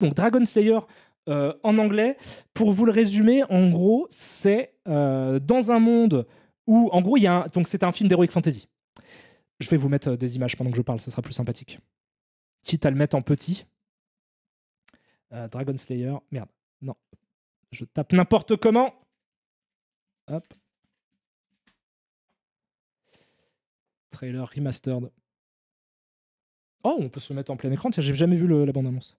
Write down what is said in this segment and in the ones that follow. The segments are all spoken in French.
Donc Dragon Slayer euh, en anglais, pour vous le résumer, en gros, c'est euh, dans un monde où, en gros, il y a donc c'est un film d'heroic fantasy. Je vais vous mettre euh, des images pendant que je parle, ça sera plus sympathique. Quitte à le mettre en petit. Dragon Slayer, merde, non, je tape n'importe comment. Hop. Trailer remastered. Oh, on peut se mettre en plein écran. Tiens, j'ai jamais vu la bande-annonce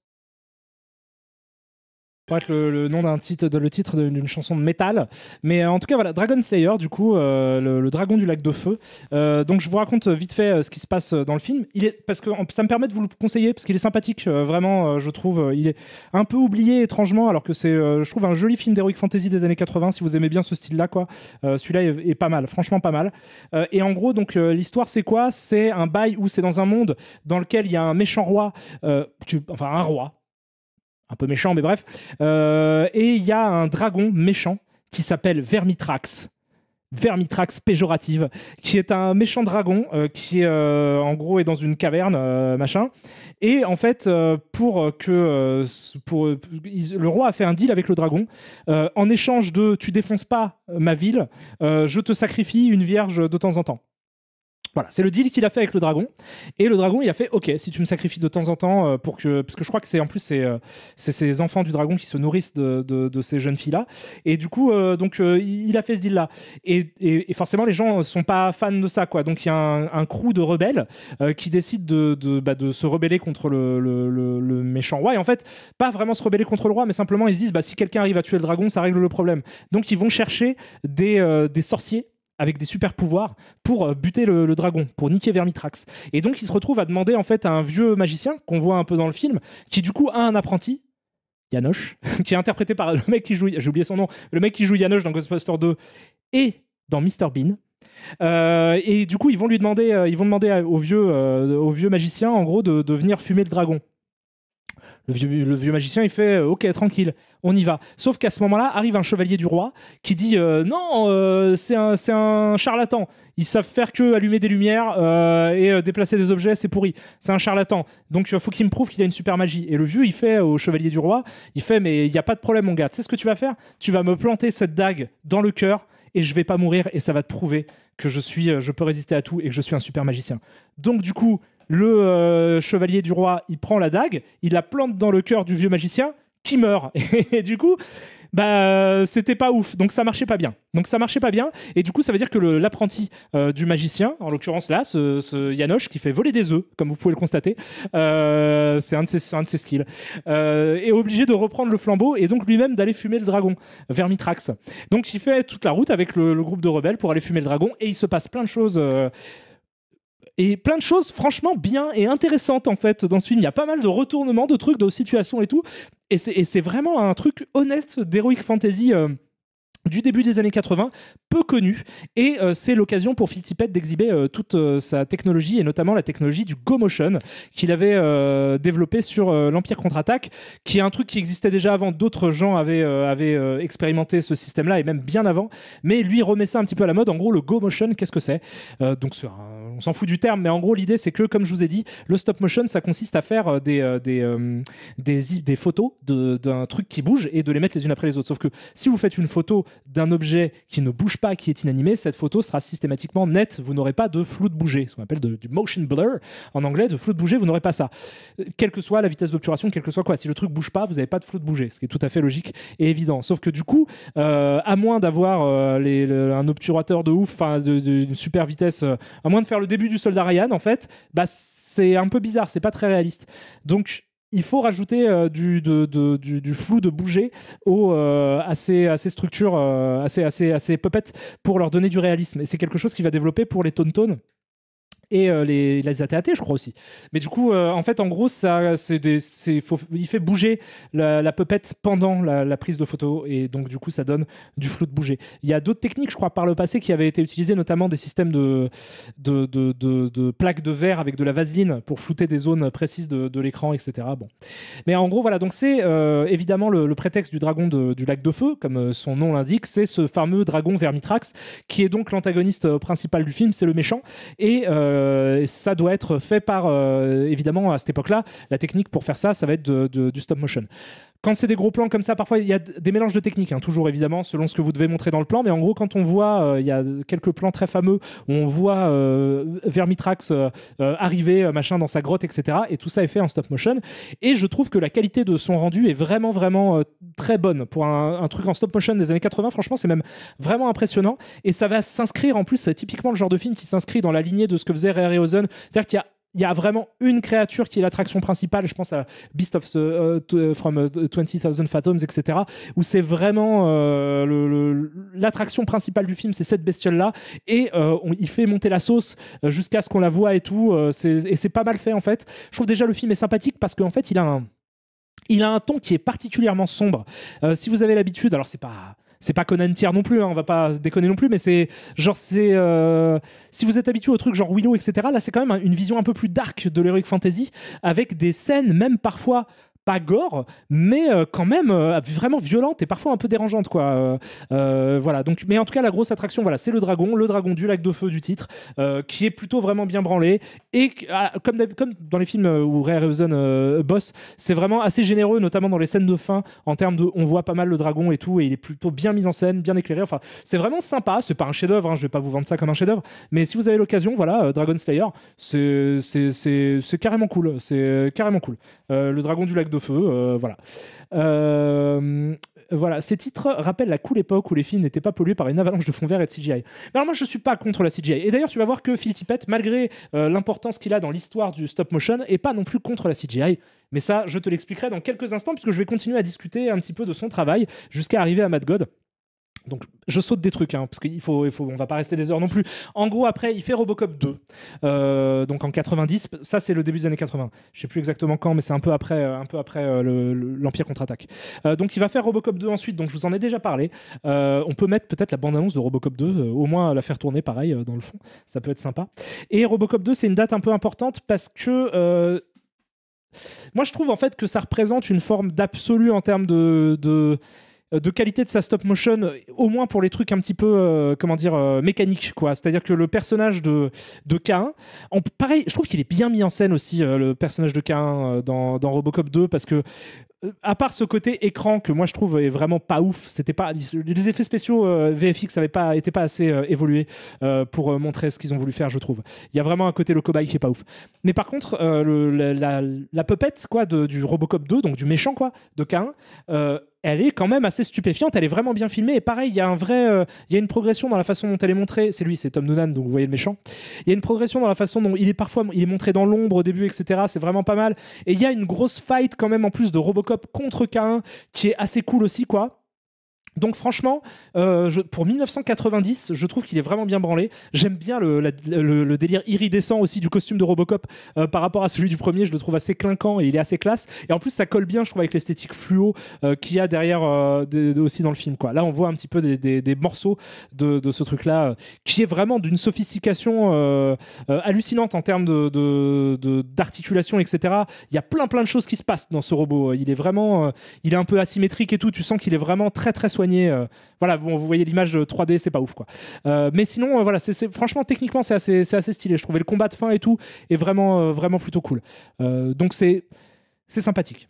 pour être le, nom d'un titre, le titre d'une chanson de métal. Mais euh, en tout cas, voilà, Dragon Slayer, du coup, euh, le, dragon du lac de feu. Euh, donc, je vous raconte vite fait ce qui se passe dans le film. Il est, parce que ça me permet de vous le conseiller, parce qu'il est sympathique, vraiment, je trouve. il est un peu oublié, étrangement, alors que c'est, je trouve, un joli film d'heroic fantasy des années 80, si vous aimez bien ce style-là, quoi. celui-là est, pas mal, franchement pas mal. et en gros, donc, l'histoire, c'est quoi C'est un bail où c'est dans un monde dans lequel il y a un méchant roi, enfin un roi, un peu méchant, mais bref. Euh, et il y a un dragon méchant qui s'appelle Vermitrax. Vermitrax péjorative, qui est un méchant dragon euh, qui euh, en gros est dans une caverne, machin. Et en fait, pour que le roi a fait un deal avec le dragon. en échange de tu défonces pas ma ville, je te sacrifie une vierge de temps en temps. Voilà, c'est le deal qu'il a fait avec le dragon. Et le dragon, il a fait OK, si tu me sacrifies de temps en temps euh, pour que. Parce que je crois que c'est en plus, c'est euh, ces enfants du dragon qui se nourrissent de, ces jeunes filles-là. Et du coup, euh, donc, il a fait ce deal-là. Et, forcément, les gens sont pas fans de ça, quoi. Donc, il y a un, un crew de rebelles qui décide bah, de, se rebeller contre le, méchant roi. Et en fait, pas vraiment se rebeller contre le roi, mais simplement, ils se disent bah, si quelqu'un arrive à tuer le dragon, ça règle le problème. Donc, ils vont chercher des, des sorciers avec des super pouvoirs pour euh, buter le, dragon, pour niquer Vermitrax. Et donc il se retrouve à demander en fait à un vieux magicien qu'on voit un peu dans le film, qui du coup a un apprenti. Yanoche, qui est interprété par le mec qui joue, j'ai oublié son nom, le mec qui joue Yanoche dans Ghostbusters 2 et dans Mr Bean. Euh, et du coup, ils vont lui demander, euh, ils vont demander au vieux, au vieux magicien, en gros, de, de venir fumer le dragon. Le vieux, magicien, il fait euh, Ok, tranquille, on y va. Sauf qu'à ce moment-là, arrive un chevalier du roi qui dit euh, Non, euh, c'est un, charlatan. Ils savent faire que allumer des lumières et déplacer des objets, c'est pourri. C'est un charlatan. Donc il faut qu'il me prouve qu'il a une super magie. Et le vieux, il fait au chevalier du roi Il fait Mais il n'y a pas de problème, mon gars. Tu sais ce que tu vas faire Tu vas me planter cette dague dans le cœur et je vais pas mourir et ça va te prouver que je suis, je peux résister à tout et que je suis un super magicien. Donc du coup, le euh, chevalier du roi, il prend la dague, il la plante dans le cœur du vieux magicien, qui meurt. Et du coup, bah euh, c'était pas ouf donc ça marchait pas bien donc ça marchait pas bien et du coup ça veut dire que l'apprenti euh, du magicien en l'occurrence là ce, ce, Yanoche qui fait voler des œufs comme vous pouvez le constater c'est un, de ses skills est obligé de reprendre le flambeau et donc lui-même d'aller fumer le dragon vers Mitrax donc il fait toute la route avec le, groupe de rebelles pour aller fumer le dragon et il se passe plein de choses et plein de choses franchement bien et intéressantes en fait dans ce film. Il y a pas mal de retournements, de trucs, de situations et tout. Et c'est vraiment un truc honnête d'Heroic Fantasy. Euh, du début des années 80, peu connu, et euh, c'est l'occasion pour Phil Tippett d'exhiber euh, toute sa technologie, et notamment la technologie du Go Motion, qu'il avait développé sur l'Empire Contre-Attaque, qui est un truc qui existait déjà avant, d'autres gens avaient, avaient expérimenté ce système-là, et même bien avant, mais lui remet ça un petit peu à la mode, en gros le Go Motion, qu'est-ce que c'est Donc sur un on s'en fout du terme, mais en gros, l'idée, c'est que, comme je vous ai dit, le stop motion, ça consiste à faire euh, des, euh, des, euh, des, photos d'un truc qui bouge et de les mettre les unes après les autres. Sauf que si vous faites une photo d'un objet qui ne bouge pas, qui est inanimé, cette photo sera systématiquement nette. Vous n'aurez pas de flou de bouger, ce qu'on appelle du motion blur. En anglais, de flou de bouger, vous n'aurez pas ça. Quelle que soit la vitesse d'obturation, quel que soit quoi. Si le truc bouge pas, vous n'avez pas de flou de bouger, ce qui est tout à fait logique et évident. Sauf que du coup, à moins d'avoir un obturateur de ouf, enfin, d'une super vitesse, à moins de faire le début du soldat Ryan, en fait, bah, c'est un peu bizarre, c'est pas très réaliste. Donc, il faut rajouter euh, du, du, flou de bouger aux assez, euh, à, ces, structures, euh, à, ces, puppets pour leur donner du réalisme. Et c'est quelque chose qui va développer pour les Tontones et euh, les, les ATAT, je crois aussi. Mais du coup, euh, en fait, en gros, ça, des, il fait bouger la, la pupette pendant la, prise de photo, et donc du coup, ça donne du flou de bouger. Il y a d'autres techniques, je crois, par le passé qui avaient été utilisées, notamment des systèmes de, de, de, plaques de verre avec de la vaseline pour flouter des zones précises de, l'écran, etc. Bon. Mais en gros, voilà, donc c'est euh, évidemment le, prétexte du dragon du lac de feu, comme son nom l'indique, c'est ce fameux dragon Vermitrax, qui est donc l'antagoniste principal du film, c'est le méchant, et euh, et ça doit être fait par, euh, évidemment, à cette époque-là, la technique pour faire ça, ça va être du stop motion quand c'est des gros plans comme ça, parfois il y a des mélanges de techniques, hein, toujours évidemment, selon ce que vous devez montrer dans le plan. Mais en gros, quand on voit, euh, il y a quelques plans très fameux où on voit euh, Vermitrax euh, euh, arriver, machin, dans sa grotte, etc. Et tout ça est fait en stop motion. Et je trouve que la qualité de son rendu est vraiment, vraiment très bonne. Pour un, un, truc en stop motion des années 80, franchement, c'est même vraiment impressionnant. Et ça va s'inscrire, en plus, c'est typiquement le genre de film qui s'inscrit dans la lignée de ce que faisait Ray Harryhausen. C'est-à-dire qu'il y a il y a vraiment une créature qui est l'attraction principale, je pense à Beast of the, euh, euh, from uh, 20,000 Fathoms, etc., où c'est vraiment euh, l'attraction principale du film, c'est cette bestiole-là, et il fait monter la sauce jusqu'à ce qu'on la voit et tout, et c'est pas mal fait en fait. Je trouve déjà le film est sympathique parce qu'en fait, il a un il a un ton qui est particulièrement sombre. si vous avez l'habitude, alors c'est pas c'est pas Conan tiers non plus, hein, on va pas déconner non plus, mais c'est genre c'est euh, si vous êtes habitué au truc genre Willow etc. Là c'est quand même une vision un peu plus dark de l'heroic fantasy avec des scènes même parfois gore, mais euh, quand même euh, vraiment violente et parfois un peu dérangeante, quoi. Euh, voilà. Donc, mais en tout cas, la grosse attraction, voilà, c'est le dragon, le dragon du lac de feu du titre, qui est plutôt vraiment bien branlé et ah, comme, comme dans les films où Ray Harryhausen bosse, c'est vraiment assez généreux, notamment dans les scènes de fin en termes de, on voit pas mal le dragon et tout, et il est plutôt bien mis en scène, bien éclairé. Enfin, c'est vraiment sympa. C'est pas un chef-d'œuvre, hein, je vais pas vous vendre ça comme un chef-d'œuvre, mais si vous avez l'occasion, voilà, Dragon Slayer, c'est carrément cool. C'est carrément cool. le dragon du lac de feu. Euh, voilà. Euh, voilà, ces titres rappellent la cool époque où les films n'étaient pas pollués par une avalanche de fonds verts et de CGI. alors moi, je suis pas contre la CGI. Et d'ailleurs, tu vas voir que Phil Tippett, malgré euh, l'importance qu'il a dans l'histoire du stop motion, est pas non plus contre la CGI. Mais ça, je te l'expliquerai dans quelques instants, puisque je vais continuer à discuter un petit peu de son travail jusqu'à arriver à Mad God. Donc je saute des trucs, hein, parce qu'il faut, on va pas rester des heures non plus. En gros, après, il fait Robocop 2, euh, donc en 90. Ça, c'est le début des années 80. Je sais plus exactement quand, mais c'est un peu après, un peu après euh, l'Empire contre-attaque. Euh, donc il va faire Robocop 2 ensuite. Donc je vous en ai déjà parlé. on peut mettre peut-être la bande-annonce de Robocop 2, au moins la faire tourner pareil dans le fond. Ça peut être sympa. Et Robocop 2, c'est une date un peu importante parce que moi, je trouve en fait que ça représente une forme d'absolu en termes de euh, de qualité de sa stop motion, au moins pour les trucs un petit peu, euh, comment dire, euh, mécaniques, quoi. C'est-à-dire que le personnage de, de K1, pareil, je trouve qu'il est bien mis en scène aussi, le personnage de K1 dans, Robocop 2, parce que à part ce côté écran que moi je trouve est vraiment pas ouf, c'était pas les effets spéciaux VFX n'étaient pas été pas assez évolués pour montrer ce qu'ils ont voulu faire, je trouve. Il y a vraiment un côté le cobaye qui est pas ouf. Mais par contre, la, la, quoi de, du Robocop 2, donc du méchant quoi de K1, elle est quand même assez stupéfiante, elle est vraiment bien filmée. Et pareil, il y a un vrai, euh, il a une progression dans la façon dont elle est montrée. C'est lui, c'est Tom Noonan, donc vous voyez le méchant. Il y a une progression dans la façon dont il est parfois, il est montré dans l'ombre au début, etc. C'est vraiment pas mal. Et il y a une grosse fight quand même en plus de Robocop contre K1 qui est assez cool aussi, quoi. Donc franchement, euh, pour 1990, je trouve qu'il est vraiment bien branlé. J'aime bien le, délire iridescent aussi du costume de Robocop euh, par rapport à celui du premier. Je le trouve assez clinquant et il est assez classe. Et en plus, ça colle bien, je trouve, avec l'esthétique fluo euh, qu'il y a derrière aussi dans le film. Là, on voit un petit peu des, morceaux de, ce truc-là qui est vraiment d'une sophistication hallucinante en termes d'articulation, etc. Il y a plein plein de choses qui se passent dans ce robot. Il est vraiment, il est un peu asymétrique et tout. Tu sens qu'il est vraiment très très soigné euh, voilà, vous voyez l'image 3D, euh, c'est pas ouf quoi. Euh, mais sinon, voilà, c'est franchement techniquement c'est assez, assez stylé. Je trouvais le combat de fin et tout est vraiment, vraiment plutôt cool. donc c'est, c'est sympathique.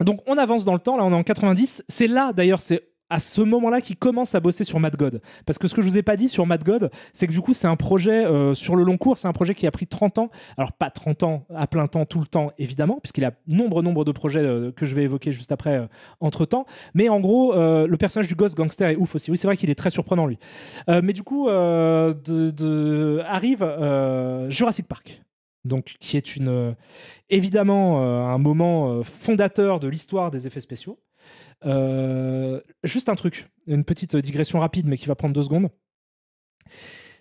Donc on avance dans le temps, là on est en 90. C'est là d'ailleurs, c'est à ce moment-là qui commence à bosser sur Mad God. Parce que ce que je vous ai pas dit sur Mad God, c'est que du coup, c'est un projet euh, sur le long cours, c'est un projet qui a pris 30 ans. Alors, pas 30 ans à plein temps, tout le temps, évidemment, puisqu'il a nombre, nombre de projets euh, que je vais évoquer juste après euh, entre temps. Mais en gros, le personnage du Ghost gangster est ouf aussi. Oui, c'est vrai qu'il est très surprenant, lui. mais du coup, arrive Jurassic Park donc qui est une évidemment un moment fondateur de l'histoire des effets spéciaux. Euh, juste un truc, une petite digression rapide, mais qui va prendre deux secondes.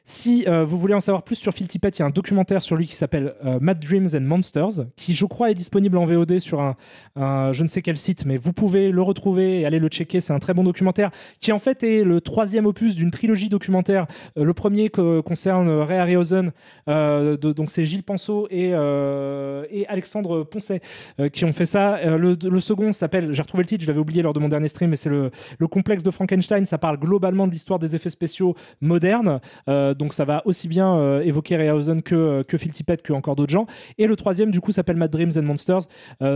Si euh, vous voulez en savoir plus sur Phil Tippett, il y a un documentaire sur lui qui s'appelle euh, Mad Dreams and Monsters, qui je crois est disponible en VOD sur un, je ne sais quel site, mais vous pouvez le retrouver et aller le checker. C'est un très bon documentaire qui en fait est le troisième opus d'une trilogie documentaire. Euh, le premier concerne Ray Harryhausen, donc c'est Gilles Penseau et, Alexandre Poncet qui ont fait ça. Le, second s'appelle, j'ai retrouvé le titre, je l'avais oublié lors de mon dernier stream, mais c'est le, complexe de Frankenstein. Ça parle globalement de l'histoire des effets spéciaux modernes. Euh, donc ça va aussi bien euh, évoquer Rayhausen que, euh, que Phil que encore d'autres gens. Et le troisième, du coup, s'appelle Mad Dreams and Monsters.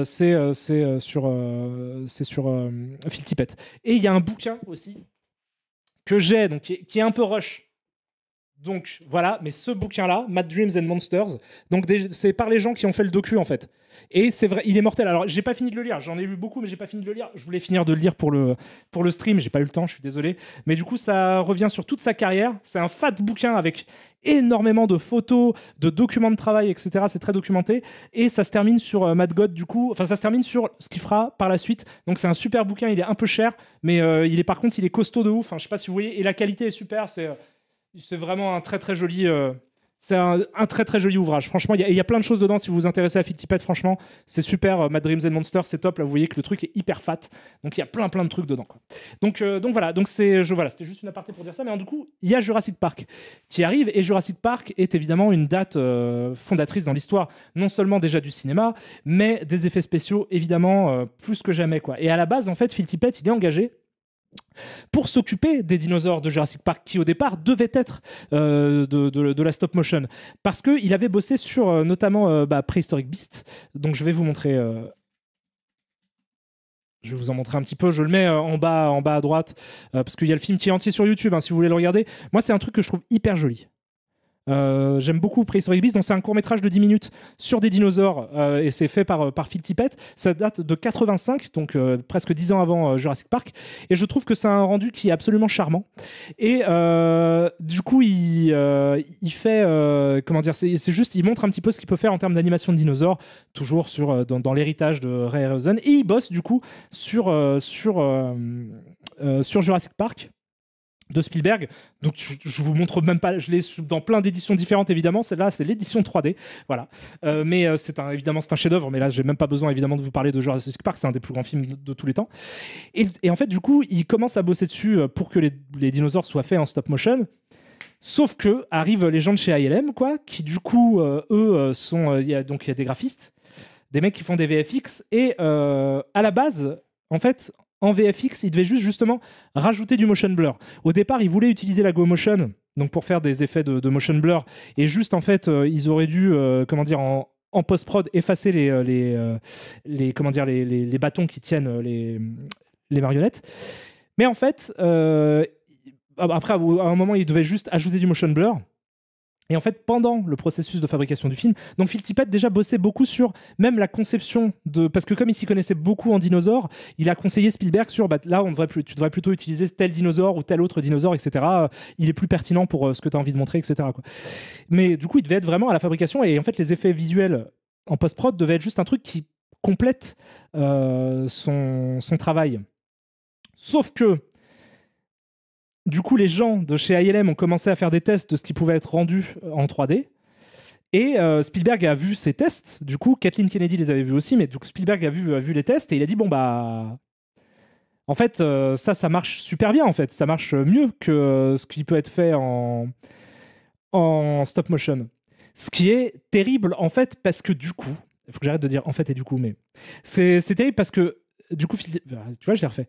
c'est c'est sur, c'est sur Et il y a un bouquin aussi que j'ai, donc qui est, un peu rush. Donc voilà, mais ce bouquin-là, Mad Dreams and Monsters, donc c'est par les gens qui ont fait le docu en fait. Et c'est vrai, il est mortel. Alors, j'ai pas fini de le lire. J'en ai lu beaucoup, mais j'ai pas fini de le lire. Je voulais finir de le lire pour le, pour le stream. J'ai pas eu le temps, je suis désolé. Mais du coup, ça revient sur toute sa carrière. C'est un fat bouquin avec énormément de photos, de documents de travail, etc. C'est très documenté. Et ça se termine sur euh, Mad God, du coup. Enfin, ça se termine sur ce qu'il fera par la suite. Donc, c'est un super bouquin. Il est un peu cher, mais euh, il est par contre, il est costaud de ouf. Enfin, je sais pas si vous voyez. Et la qualité est super. C'est, euh, c'est vraiment un très, très joli. C'est un, très très joli ouvrage. Franchement, il y, a plein de choses dedans. Si vous vous intéressez à pet franchement, c'est super. Euh, Mad Dreams and Monsters, c'est top. Là, vous voyez que le truc est hyper fat. Donc il y a plein plein de trucs dedans. Quoi. Donc, euh, donc voilà. Donc c'est, je voilà, c'était juste une aparté pour dire ça. Mais en du coup, il y a Jurassic Park qui arrive et Jurassic Park est évidemment une date euh, fondatrice dans l'histoire, non seulement déjà du cinéma, mais des effets spéciaux évidemment plus que jamais quoi. Et à la base, en fait, pet il est engagé pour s'occuper des dinosaures de Jurassic Park qui au départ devait être euh, de, la stop motion parce qu'il avait bossé sur euh, notamment euh, bah, Prehistoric Beast donc je vais vous montrer je vais vous en montrer un petit peu je le mets en bas en bas à droite parce qu'il y a le film qui est entier sur YouTube hein, si vous voulez le regarder moi c'est un truc que je trouve hyper joli euh, j'aime beaucoup Prehistoric Beast. Donc, c'est un court métrage de 10 minutes sur des dinosaures euh, et c'est fait par, euh, par Phil Tippett. Ça date de 85, donc presque 10 ans avant Jurassic Park. Et je trouve que c'est un rendu qui est absolument charmant. Et du coup, il, fait. comment dire C'est juste, il montre un petit peu ce qu'il peut faire en termes d'animation de dinosaures, toujours sur, dans, l'héritage de Ray Harryhausen. Et il bosse du coup sur, sur, sur Jurassic Park de Spielberg. Donc je, vous montre même pas, je l'ai dans plein d'éditions différentes évidemment. Celle-là, c'est l'édition 3D, voilà. Euh, mais euh, c'est un, évidemment c'est un chef-d'œuvre. Mais là, j'ai même pas besoin évidemment de vous parler de Jurassic Park. C'est un des plus grands films de, tous les temps. Et, en fait, du coup, il commence à bosser dessus euh, pour que les, dinosaures soient faits en stop motion. Sauf que arrivent les gens de chez ILM, quoi, qui du coup, eux, sont y a, donc il y a des graphistes, des mecs qui font des VFX et à la base, en fait, en VFX, il devait juste justement rajouter du motion blur. Au départ, il voulait utiliser la Go Motion donc pour faire des effets de, motion blur et juste en fait, euh, ils auraient dû euh, comment dire en, post prod effacer les euh, les, comment dire bâtons qui tiennent les les marionnettes. Mais en fait, après à un moment, ils devaient juste ajouter du motion blur. Et en fait, pendant le processus de fabrication du film, donc Phil Tippett déjà bossait beaucoup sur même la conception de, parce que comme il s'y connaissait beaucoup en dinosaures, il a conseillé Spielberg sur, bah, là, on devrait plus, tu devrais plutôt utiliser tel dinosaure ou tel autre dinosaure, etc. Il est plus pertinent pour euh, ce que tu as envie de montrer, etc. Quoi. Mais du coup, il devait être vraiment à la fabrication et en fait, les effets visuels en post-prod devaient être juste un truc qui complète euh, son, son travail. Sauf que du coup, les gens de chez ILM ont commencé à faire des tests de ce qui pouvait être rendu euh, en 3D. Et euh, Spielberg a vu ces tests. Du coup, Kathleen Kennedy les avait vus aussi, mais coup, Spielberg a vu, les tests et il a dit bon bah, en fait, euh, ça, ça marche super bien. En fait, ça marche mieux que ce qui peut être fait en en stop motion. Ce qui est terrible en fait parce que du coup, il faut que j'arrête de dire en fait et du coup, mais c'est terrible parce que du coup, tu vois, je l'ai refait.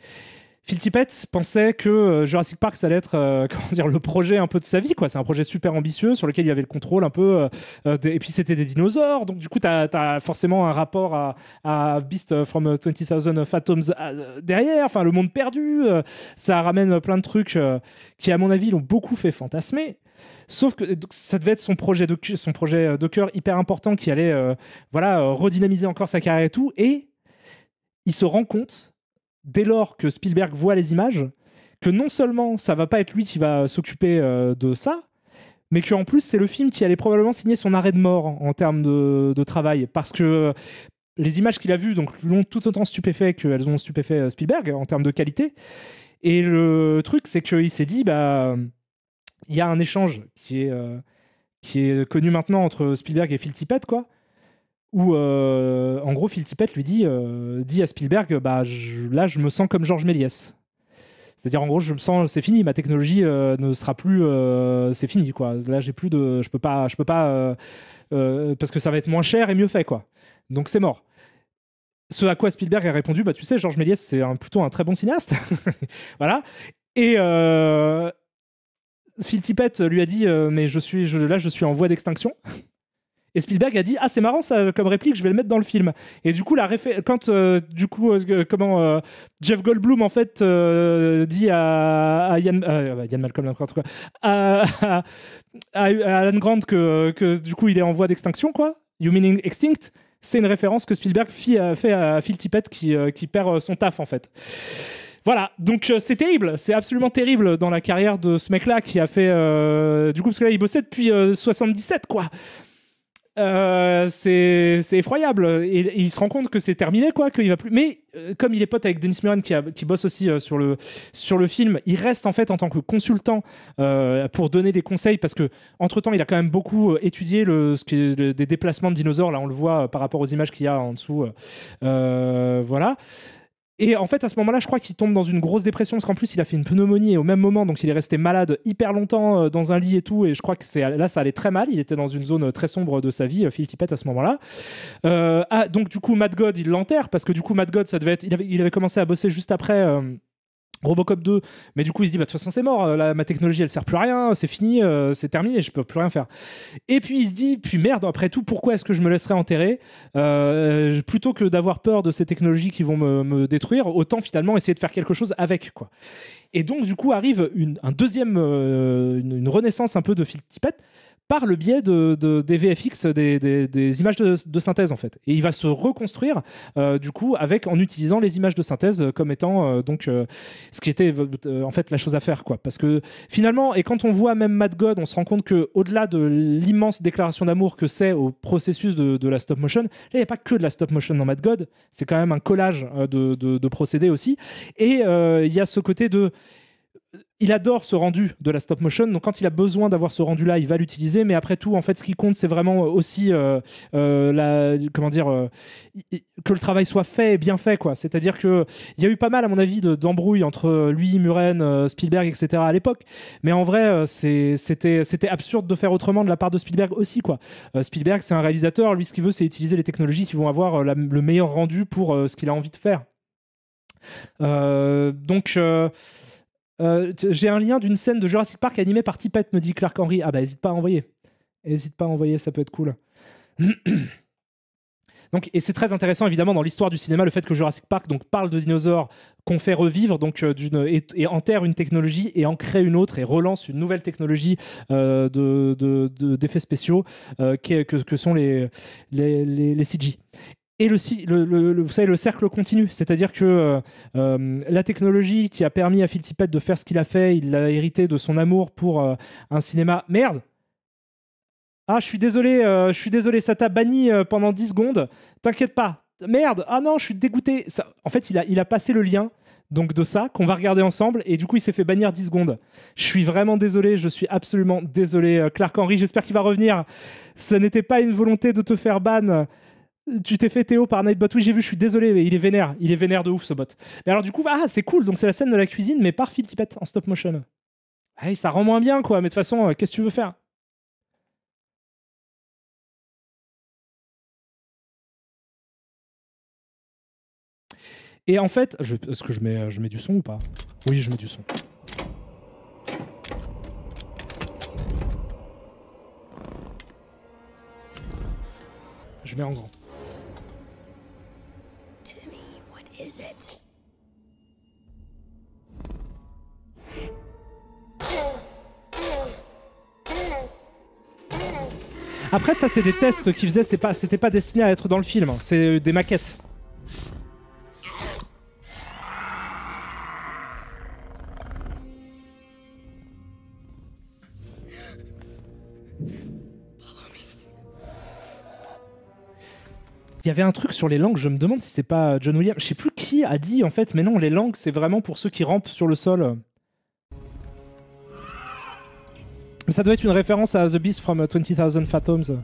Phil Tippett pensait que euh, Jurassic Park, ça allait être euh, comment dire, le projet un peu de sa vie. quoi. C'est un projet super ambitieux sur lequel il y avait le contrôle un peu. Euh, et puis c'était des dinosaures. Donc du coup, tu as, forcément un rapport à, Beast from 20,000 Phantoms derrière. Enfin, le monde perdu. ça ramène plein de trucs qui, à mon avis, l'ont beaucoup fait fantasmer. Sauf que ça devait être son projet de son projet de cœur hyper important qui allait voilà redynamiser encore sa carrière et tout. Et il se rend compte dès lors que Spielberg voit les images, que non seulement ça va pas être lui qui va s'occuper euh, de ça, mais qu'en plus c'est le film qui allait probablement signer son arrêt de mort en termes de, travail, parce que les images qu'il a vues donc l'ont tout autant stupéfait qu'elles ont stupéfait euh, Spielberg en termes de qualité. Et le truc, c'est qu'il s'est dit, bah, il y a un échange qui est, euh, qui est connu maintenant entre Spielberg et Phil Tippett, quoi où euh, en gros Phil Tippett lui dit, euh, à Spielberg bah, là je me sens comme Georges Méliès. C'est-à-dire en gros je me sens c'est fini ma technologie euh, ne sera plus c'est fini quoi. Là j'ai plus de je peux pas je peux pas parce que ça va être moins cher et mieux fait quoi. Donc c'est mort. Ce à quoi Spielberg a répondu bah tu sais Georges Méliès c'est un, plutôt un très bon cinéaste. voilà. Et Phil Tippett lui a dit mais je suis là je suis en voie d'extinction. Et Spielberg a dit ah c'est marrant ça comme réplique, je vais le mettre dans le film. Et du coup la quand euh, du coup euh, euh, comment Jeff Goldblum en fait dit à, à Ian, ah bah, Malcolm Alan Grant que, que du coup il est en voie d'extinction quoi. You meaning extinct c'est une référence que Spielberg fit, fait à Phil Tippett qui, qui perd son taf en fait. Voilà, donc c'est terrible, c'est absolument terrible dans la carrière de ce mec-là qui a fait, du coup, parce que là, il bossait depuis 77, quoi. Euh, c'est effroyable. Et, il se rend compte que c'est terminé, quoi, qu'il va plus. Mais euh, comme il est pote avec Denis Muren qui, bosse aussi euh, sur, le, sur le film, il reste en fait en tant que consultant pour donner des conseils parce que entre temps, il a quand même beaucoup étudié le, des déplacements de dinosaures. Là, on le voit par rapport aux images qu'il y a en dessous. voilà. Et en fait, à ce moment-là, je crois qu'il tombe dans une grosse dépression parce qu'en plus, il a fait une pneumonie et au même moment, donc il est resté malade hyper longtemps euh, dans un lit et tout. Et je crois que c'est là, ça allait très mal. Il était dans une zone euh, très sombre de sa vie, euh, Phil Tippett, à ce moment-là. ah, donc du coup, Mad God, il l'enterre parce que du coup, Mad God, ça devait être. Il avait, commencé à bosser juste après. Robocop 2, mais du coup il se dit bah, de toute façon c'est mort, euh, ma technologie elle sert plus à rien, c'est fini, euh, c'est terminé, je peux plus rien faire. Et puis il se dit puis merde après tout pourquoi est-ce que je me laisserais enterrer euh, plutôt que d'avoir peur de ces technologies qui vont me, détruire, autant finalement essayer de faire quelque chose avec quoi. Et donc du coup arrive une, un deuxième une, renaissance un peu de Phil Tippett par le biais de, des VFX, des, images de, synthèse en fait. Et il va se reconstruire euh, du coup avec en utilisant les images de synthèse comme étant euh, donc euh, ce qui était en fait la chose à faire quoi. Parce que finalement et quand on voit même Mad God, on se rend compte que au-delà de l'immense déclaration d'amour que c'est au processus de, la stop motion, il n'y a pas que de la stop motion dans Mad God, c'est quand même un collage de, procédés aussi. Et il y a ce côté de il adore ce rendu de la stop motion, donc quand il a besoin d'avoir ce rendu-là, il va l'utiliser. Mais après tout, en fait, ce qui compte, c'est vraiment euh, aussi euh, euh, la, comment dire, que le travail soit fait et bien fait, C'est-à-dire qu'il y a eu pas mal, à mon avis, d'embrouilles entre lui, Muren, Spielberg, etc. à l'époque. Mais en vrai, c'était absurde de faire autrement de la part de Spielberg aussi, quoi. Spielberg, c'est un réalisateur, lui, ce qu'il veut, c'est utiliser les technologies qui vont avoir le meilleur rendu pour ce qu'il a envie de faire. donc euh, j'ai un lien d'une scène de Jurassic Park animée par Tipette, me dit Clark Henry. Ah bah hésite pas à envoyer. Hésite pas à envoyer, ça peut être cool. Donc, et c'est très intéressant évidemment dans l'histoire du cinéma le fait que Jurassic Park donc parle de dinosaures qu'on fait revivre donc euh, et, enterre une technologie et en crée une autre et relance une nouvelle technologie euh, d'effets spéciaux que, sont les les, les CG et le, cercle continue. C'est-à-dire que euh, euh, la technologie qui a permis à Phil Tippett de faire ce qu'il a fait, il l'a hérité de son amour pour euh, un cinéma. Merde Ah, je suis désolé, je suis désolé, ça t'a banni pendant 10 secondes. T'inquiète pas. Merde Ah non, je suis dégoûté. en fait, il a, il a passé le lien donc de ça qu'on va regarder ensemble et du coup il s'est fait bannir 10 secondes. Je suis vraiment désolé, je suis absolument désolé Clark Henry, j'espère qu'il va revenir. Ça n'était pas une volonté de te faire ban tu t'es fait Théo par Nightbot. Oui, j'ai vu, je suis désolé, mais il est vénère. Il est vénère de ouf ce bot. Mais alors, du coup, ah, c'est cool. Donc, c'est la scène de la cuisine, mais par Phil en stop motion. ça rend moins bien, quoi. Mais de toute façon, euh, qu'est-ce que tu veux faire Et en fait, est-ce que je mets, euh, je mets du son ou pas Oui, je mets du son. Je mets en grand. Après ça c'est des tests qu'ils faisaient, pas, c'était pas destiné à être dans le film, c'est euh, des maquettes. il y avait un truc sur les langues, je me demande si c'est pas John Williams, je sais plus qui a dit en fait, mais non, les langues c'est vraiment pour ceux qui rampent sur le sol. ça doit être une référence à The Beast from 20,000 euh, Fathoms.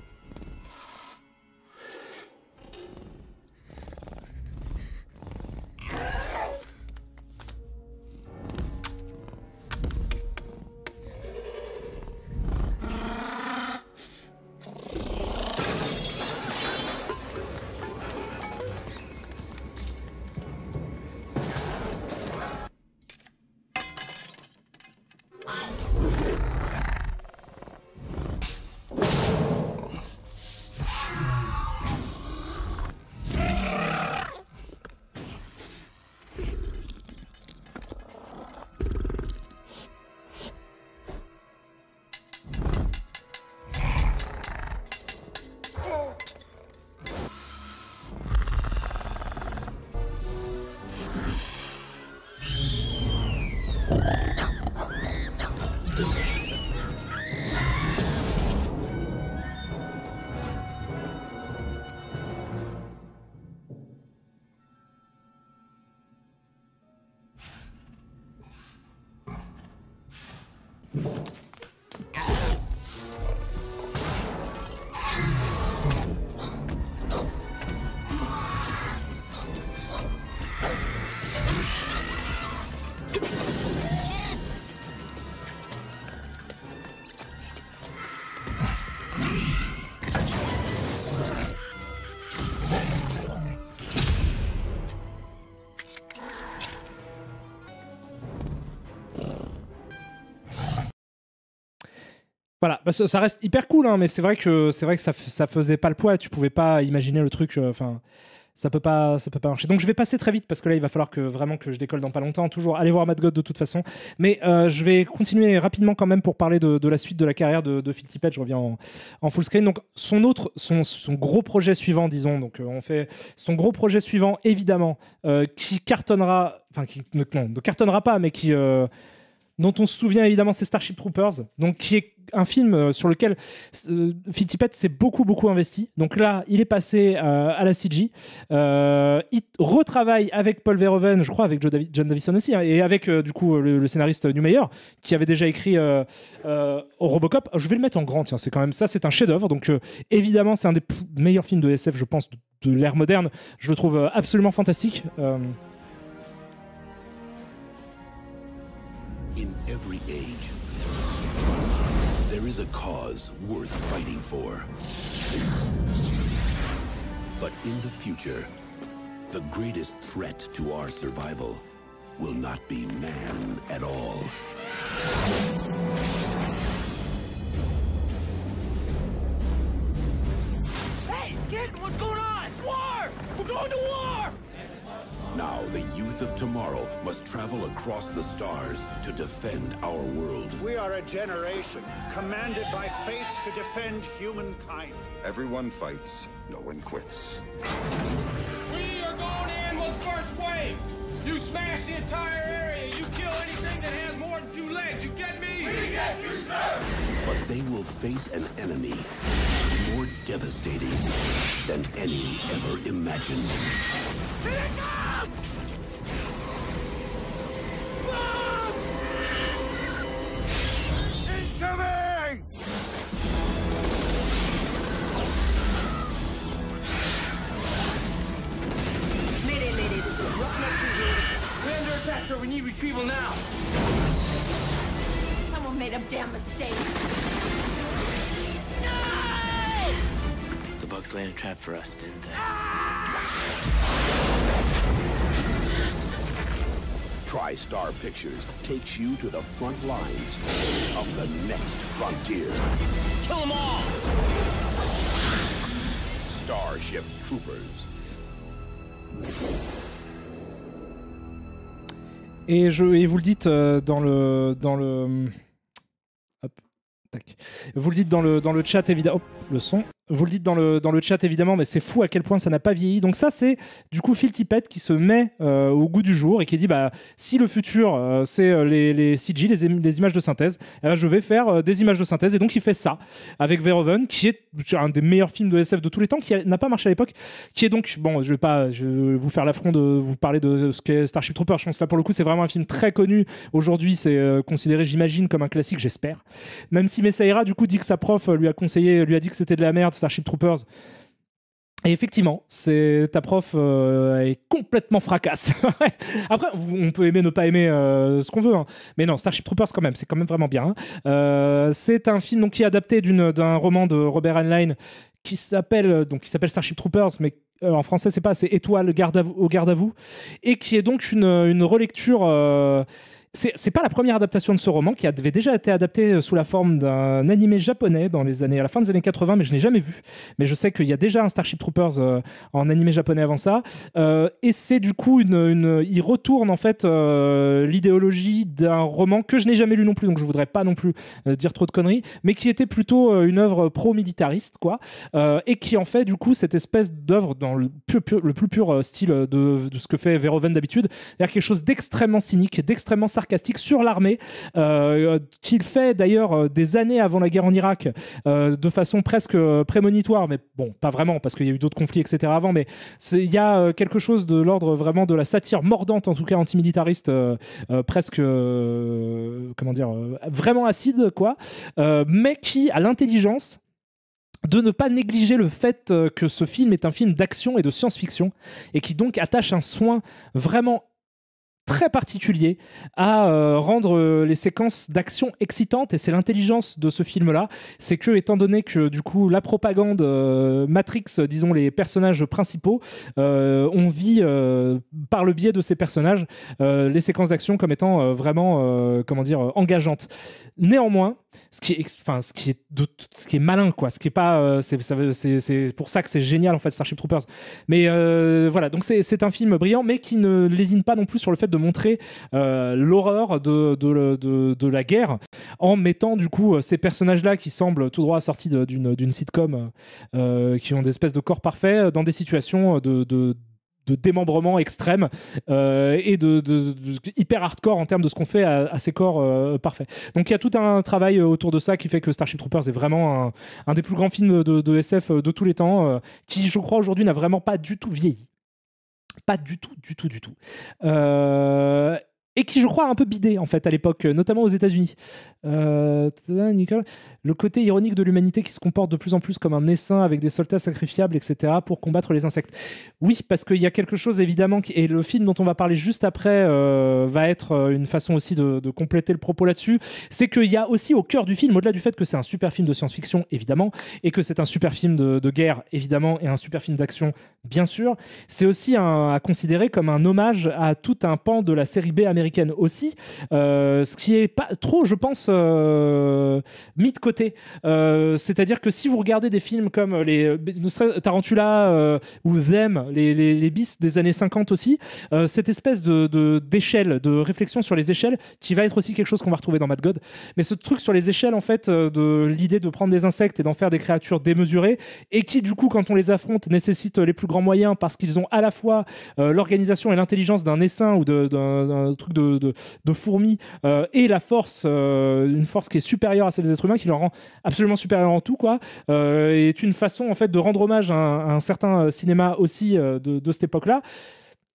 Bah, ça, reste hyper cool, hein, mais c'est vrai que c'est vrai que ça, ça faisait pas le poids. Tu pouvais pas imaginer le truc. Euh, enfin, ça peut pas, ça peut pas marcher. Donc je vais passer très vite parce que là il va falloir que vraiment que je décolle dans pas longtemps. Toujours aller voir Mad God de toute façon. Mais euh, je vais continuer rapidement quand même pour parler de, la suite de la carrière de, de Phil Tippett. Je reviens en, full screen. Donc son autre, son, son gros projet suivant, disons. Donc euh, on fait son gros projet suivant évidemment qui cartonnera, enfin qui ne, cartonnera pas, mais qui dont on se souvient évidemment, c'est Starship Troopers, donc qui est un film euh, sur lequel euh, Phil s'est beaucoup, beaucoup investi. Donc là, il est passé euh, à la CG. il retravaille avec Paul Verhoeven, je crois, avec John Davison aussi, hein, et avec du coup le, scénariste scénariste Newmeyer, qui avait déjà écrit Robocop. Je vais le mettre en grand, tiens, c'est quand même ça, c'est un chef-d'œuvre. Donc évidemment, c'est un des meilleurs films de SF, je pense, de l'ère moderne. Je le trouve absolument fantastique. worth fighting for. But in the future, the greatest threat to our survival will not be man at all. Hey, kid, what's going on? War! We're going to war! Now the youth of tomorrow must travel across the stars to defend our world. We are a generation commanded by fate to defend humankind. Everyone fights, no one quits. We are going in with first wave! You smash the entire area. You kill anything that has more than two legs. You get me? We get you, sir! But they will face an enemy more devastating than any ever imagined. Here it comes! Incoming! Mayday, mayday, this is Rock Faster, we need retrieval now! Someone made a damn mistake. No! The bugs laid a trap for us, didn't they? Ah! TriStar Pictures takes you to the front lines of the next frontier. Kill them all! Starship Troopers. Et, je, et vous le dites euh, dans le. Dans le Hop, tac. Vous le dites dans le, dans le chat, évidemment. Oh, le son. Vous le dites dans le, dans le chat évidemment, mais c'est fou à quel point ça n'a pas vieilli. Donc ça, c'est du coup Phil Tippett qui se met euh, au goût du jour et qui dit bah si le futur euh, c'est euh, les, les, CG, les, images de synthèse, et eh ben, je vais faire des images de synthèse. Et donc il fait ça avec Verhoeven, qui est un des meilleurs films de SF de tous les temps, qui n'a pas marché à l'époque, qui est donc bon, je vais pas je vous faire l'affront de vous parler de ce qu'est Starship Trooper. Je pense que là pour le coup c'est vraiment un film très connu. Aujourd'hui c'est considéré, j'imagine, comme un classique, j'espère. Même si Messaira du coup dit que sa prof lui a conseillé, lui a dit que c'était de la merde Starship Troopers. Et effectivement, c'est ta prof euh, est complètement fracasse. Après, on peut aimer ne pas aimer euh, ce qu'on veut, hein. mais non, Starship Troopers quand même, c'est quand même vraiment bien. Hein. Euh, c'est un film donc qui est adapté d'un roman de Robert Heinlein qui s'appelle donc qui s'appelle Starship Troopers, mais en français c'est pas, c'est Étoile garde au garde à vous, et qui est donc une, une relecture c'est pas la première adaptation de ce roman qui avait déjà été adapté euh, sous la forme d'un animé japonais dans les années, à la fin des années 80, mais je n'ai jamais vu. Mais je sais qu'il y a déjà un Starship Troopers euh, en animé japonais avant ça. Euh, et c'est du coup une, une, il retourne en fait l'idéologie d'un roman que je n'ai jamais lu non plus, donc je voudrais pas non plus dire trop de conneries, mais qui était plutôt une œuvre pro-militariste, quoi, et qui en fait du coup cette espèce d'œuvre dans le plus pur, le plus pur style de, ce que fait Verhoeven d'habitude, c'est-à-dire quelque chose d'extrêmement cynique, d'extrêmement sur l'armée, euh, qu'il fait d'ailleurs euh, des années avant la guerre en Irak, euh, de façon presque prémonitoire, mais bon, pas vraiment, parce qu'il y a eu d'autres conflits, etc. avant, mais il y a quelque chose de l'ordre vraiment de la satire mordante, en tout cas antimilitariste, presque, comment dire, vraiment acide, quoi, mais qui a l'intelligence de ne pas négliger le fait que ce film est un film d'action et de science-fiction et qui donc attache un soin vraiment très particulier à euh, rendre euh, les séquences d'action excitantes et c'est l'intelligence de ce film là c'est que étant donné que du coup la propagande euh, Matrix disons les personnages principaux on vit par le biais de ces personnages les séquences d'action comme étant vraiment comment dire engageantes néanmoins ce qui est, qui est, ce qui est malin, quoi. Ce qui est pas, euh, c'est pour ça que c'est génial en fait, Starship Troopers. Mais euh, voilà, donc c'est un film brillant, mais qui ne lésine pas non plus sur le fait de montrer euh, l'horreur de de, la guerre en mettant du coup ces personnages-là qui semblent tout droit sortis d'une sitcom, qui ont des espèces de corps parfaits, dans des situations de de démembrement extrême euh, et de, hyper hardcore en termes de ce qu'on fait à, ces corps euh, parfaits. Donc il y a tout un travail euh, autour de ça qui fait que Starship Troopers est vraiment un, des plus grands films de, SF de tous les temps, qui je crois aujourd'hui n'a vraiment pas du tout vieilli. Pas du tout, du tout, du tout et qui, je crois, a un peu bidé, en fait, à l'époque, euh, notamment aux États-Unis. Euh, le côté ironique de l'humanité qui se comporte de plus en plus comme un essaim avec des soldats sacrifiables, etc., pour combattre les insectes. Oui, parce qu'il y a quelque chose, évidemment, et le film dont on va parler juste après euh, va être euh, une façon aussi de, compléter le propos là-dessus, c'est qu'il y a aussi au cœur du film, au-delà du fait que c'est un super film de science-fiction, évidemment, et que c'est un super film de, guerre, évidemment, et un super film d'action, bien sûr, c'est aussi à considérer comme un hommage à tout un pan de la série B américaine américaine aussi, euh, ce qui est pas trop, je pense, euh, mis de côté. Euh, c'est-à-dire que si vous regardez des films comme les Tarantula ou Them, les, bis des années 50 aussi, cette espèce de d'échelle, de, réflexion sur les échelles, qui va être aussi quelque chose qu'on va retrouver dans Mad God. Mais ce truc sur les échelles, en fait, de l'idée de prendre des insectes et d'en faire des créatures démesurées, et qui, du coup, quand on les affronte, nécessitent les plus grands moyens parce qu'ils ont à la fois l'organisation et l'intelligence d'un essaim ou d'un truc de, de, euh, et la force, euh, une force qui est supérieure à celle des êtres humains, qui leur rend absolument supérieur en tout, quoi, euh, est une façon en fait de rendre hommage à un, certain cinéma aussi de, de, cette époque-là,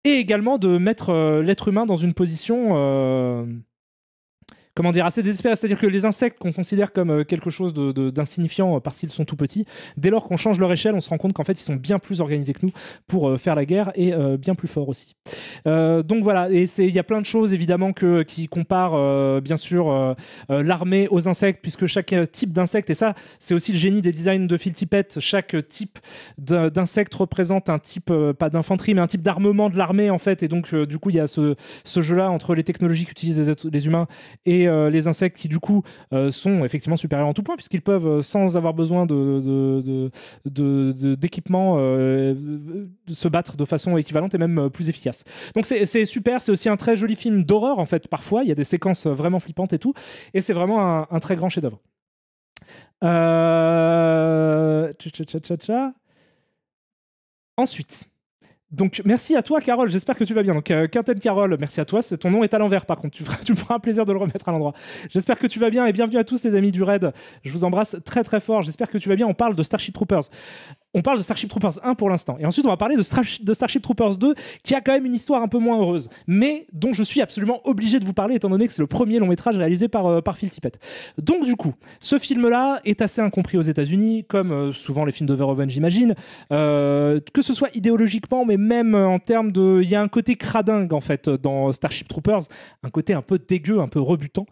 et également de mettre l'être humain dans une position comment dire, assez désespéré. C'est-à-dire que les insectes qu'on considère comme euh, quelque chose d'insignifiant euh, parce qu'ils sont tout petits, dès lors qu'on change leur échelle, on se rend compte qu'en fait, ils sont bien plus organisés que nous pour euh, faire la guerre et bien plus forts aussi. donc voilà, et il y a plein de choses évidemment que, qui comparent bien sûr l'armée aux insectes, puisque chaque type d'insecte, et ça, c'est aussi le génie des designs de Phil Tippett, chaque type d'insecte représente un type, pas d'infanterie, mais un type d'armement de l'armée en fait, et donc du coup, il y a ce, jeu-là entre les technologies qu'utilisent les humains et euh, les insectes qui du coup euh, sont effectivement supérieurs en tout point puisqu'ils peuvent euh, sans avoir besoin d'équipement se battre de façon équivalente et même plus efficace. Donc c'est, super, c'est aussi un très joli film d'horreur en fait parfois, il y a des séquences vraiment flippantes et tout, et c'est vraiment un, très grand chef-d'œuvre. Euh... Ensuite, donc merci à toi Carole, j'espère que tu vas bien. Donc euh, Carole, merci à toi. Ton nom est à l'envers par contre, tu, feras, tu me un plaisir de le remettre à l'endroit. J'espère que tu vas bien et bienvenue à tous les amis du raid. Je vous embrasse très très fort, j'espère que tu vas bien. On parle de Starship Troopers on parle de Starship Troopers 1 pour l'instant. Et ensuite, on va parler de, Starship, de Starship Troopers 2, qui a quand même une histoire un peu moins heureuse, mais dont je suis absolument obligé de vous parler, étant donné que c'est le premier long métrage réalisé par, euh, par Phil Tippett. Donc, du coup, ce film-là est assez incompris aux États-Unis, comme euh, souvent les films de Verhoeven, j'imagine. Euh, que ce soit idéologiquement, mais même en termes de. Il y a un côté cradingue, en fait, dans Starship Troopers, un côté un peu dégueu, un peu rebutant,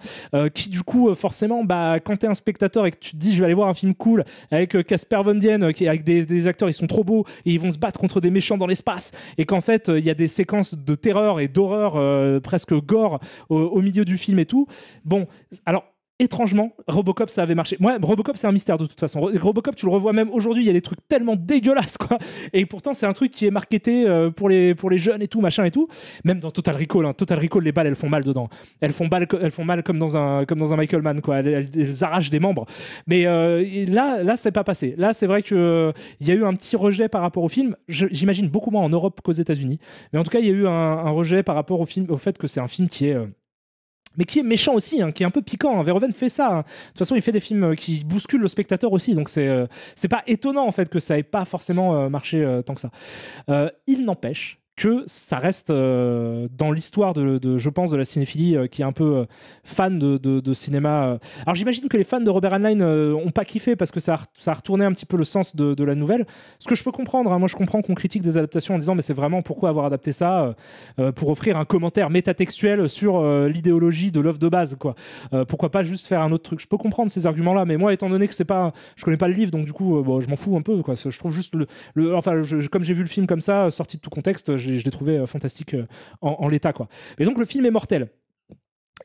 qui, du coup, forcément, bah, quand t'es un spectateur et que tu te dis, je vais aller voir un film cool avec Casper Van Dien, qui avec des acteurs ils sont trop beaux et ils vont se battre contre des méchants dans l'espace et qu'en fait euh, il y a des séquences de terreur et d'horreur euh, presque gore au milieu du film et tout. Bon, alors étrangement, Robocop, ça avait marché. Moi, Robocop, c'est un mystère de toute façon. Robocop, tu le revois même aujourd'hui, il y a des trucs tellement dégueulasses, quoi. Et pourtant, c'est un truc qui est marketé euh, pour, les, pour les jeunes et tout, machin et tout. Même dans Total Recall, hein. Total Recall, les balles, elles font mal dedans. Elles font, mal, elles font mal comme dans un, comme dans un Michael Mann, quoi. Elles, arrachent des membres. Mais euh, là, là, c'est pas passé. Là, c'est vrai qu'il euh, y a eu un petit rejet par rapport au film. J'imagine beaucoup moins en Europe qu'aux États-Unis. Mais en tout cas, il y a eu un, rejet par rapport au, film, au fait que c'est un film qui est mais qui est méchant aussi, hein, qui est un peu piquant. Hein. Verhoeven fait ça. Hein. De toute façon, il fait des films euh, qui bousculent le spectateur aussi, donc c'est euh, c'est pas étonnant en fait que ça ait pas forcément euh, marché tant que ça. il n'empêche, que ça reste euh, dans l'histoire de, je pense, de la cinéphilie euh, qui est un peu euh, fan de, cinéma. Alors j'imagine que les fans de Robert Heinlein ont pas kiffé parce que ça a, retourné un petit peu le sens de, la nouvelle. Ce que je peux comprendre, hein, moi je comprends qu'on critique des adaptations en disant mais c'est vraiment pourquoi avoir adapté ça pour offrir un commentaire métatextuel sur l'idéologie de l'œuvre de base quoi. pourquoi pas juste faire un autre truc Je peux comprendre ces arguments là, mais moi étant donné que c'est pas, je connais pas le livre donc du coup bon, je m'en fous un peu quoi. Je trouve juste le, enfin comme j'ai vu le film comme ça sorti de tout contexte je, l'ai trouvé euh, fantastique euh, en, l'état. quoi. mais donc le film est mortel.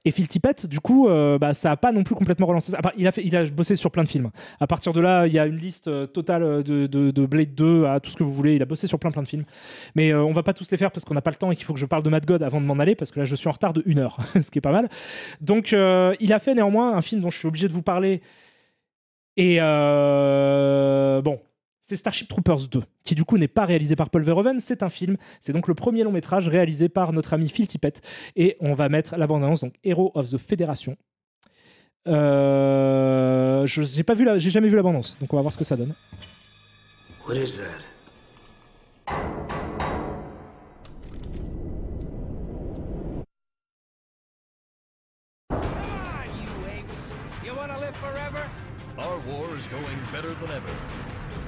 Et Phil Tippett, du coup, euh, bah, ça n'a pas non plus complètement relancé. il, a il a bossé sur plein de films. À partir de là, il y a une liste totale de, de, Blade 2 à tout ce que vous voulez. Il a bossé sur plein plein de films. Mais on va pas tous les faire parce qu'on n'a pas le temps et qu'il faut que je parle de Mad God avant de m'en aller parce que là, je suis en retard de une heure, ce qui est pas mal. Donc, il a fait néanmoins un film dont je suis obligé de vous parler. Et bon, c'est Starship Troopers 2, qui du coup n'est pas réalisé par Paul Verhoeven, c'est un film. C'est donc le premier long métrage réalisé par notre ami Phil Tippett. Et on va mettre l'abondance, donc Hero of the Federation. Euh, je n'ai pas vu j'ai jamais vu la donc on va voir ce que ça donne. What is that? Ah, Our war is going better than ever.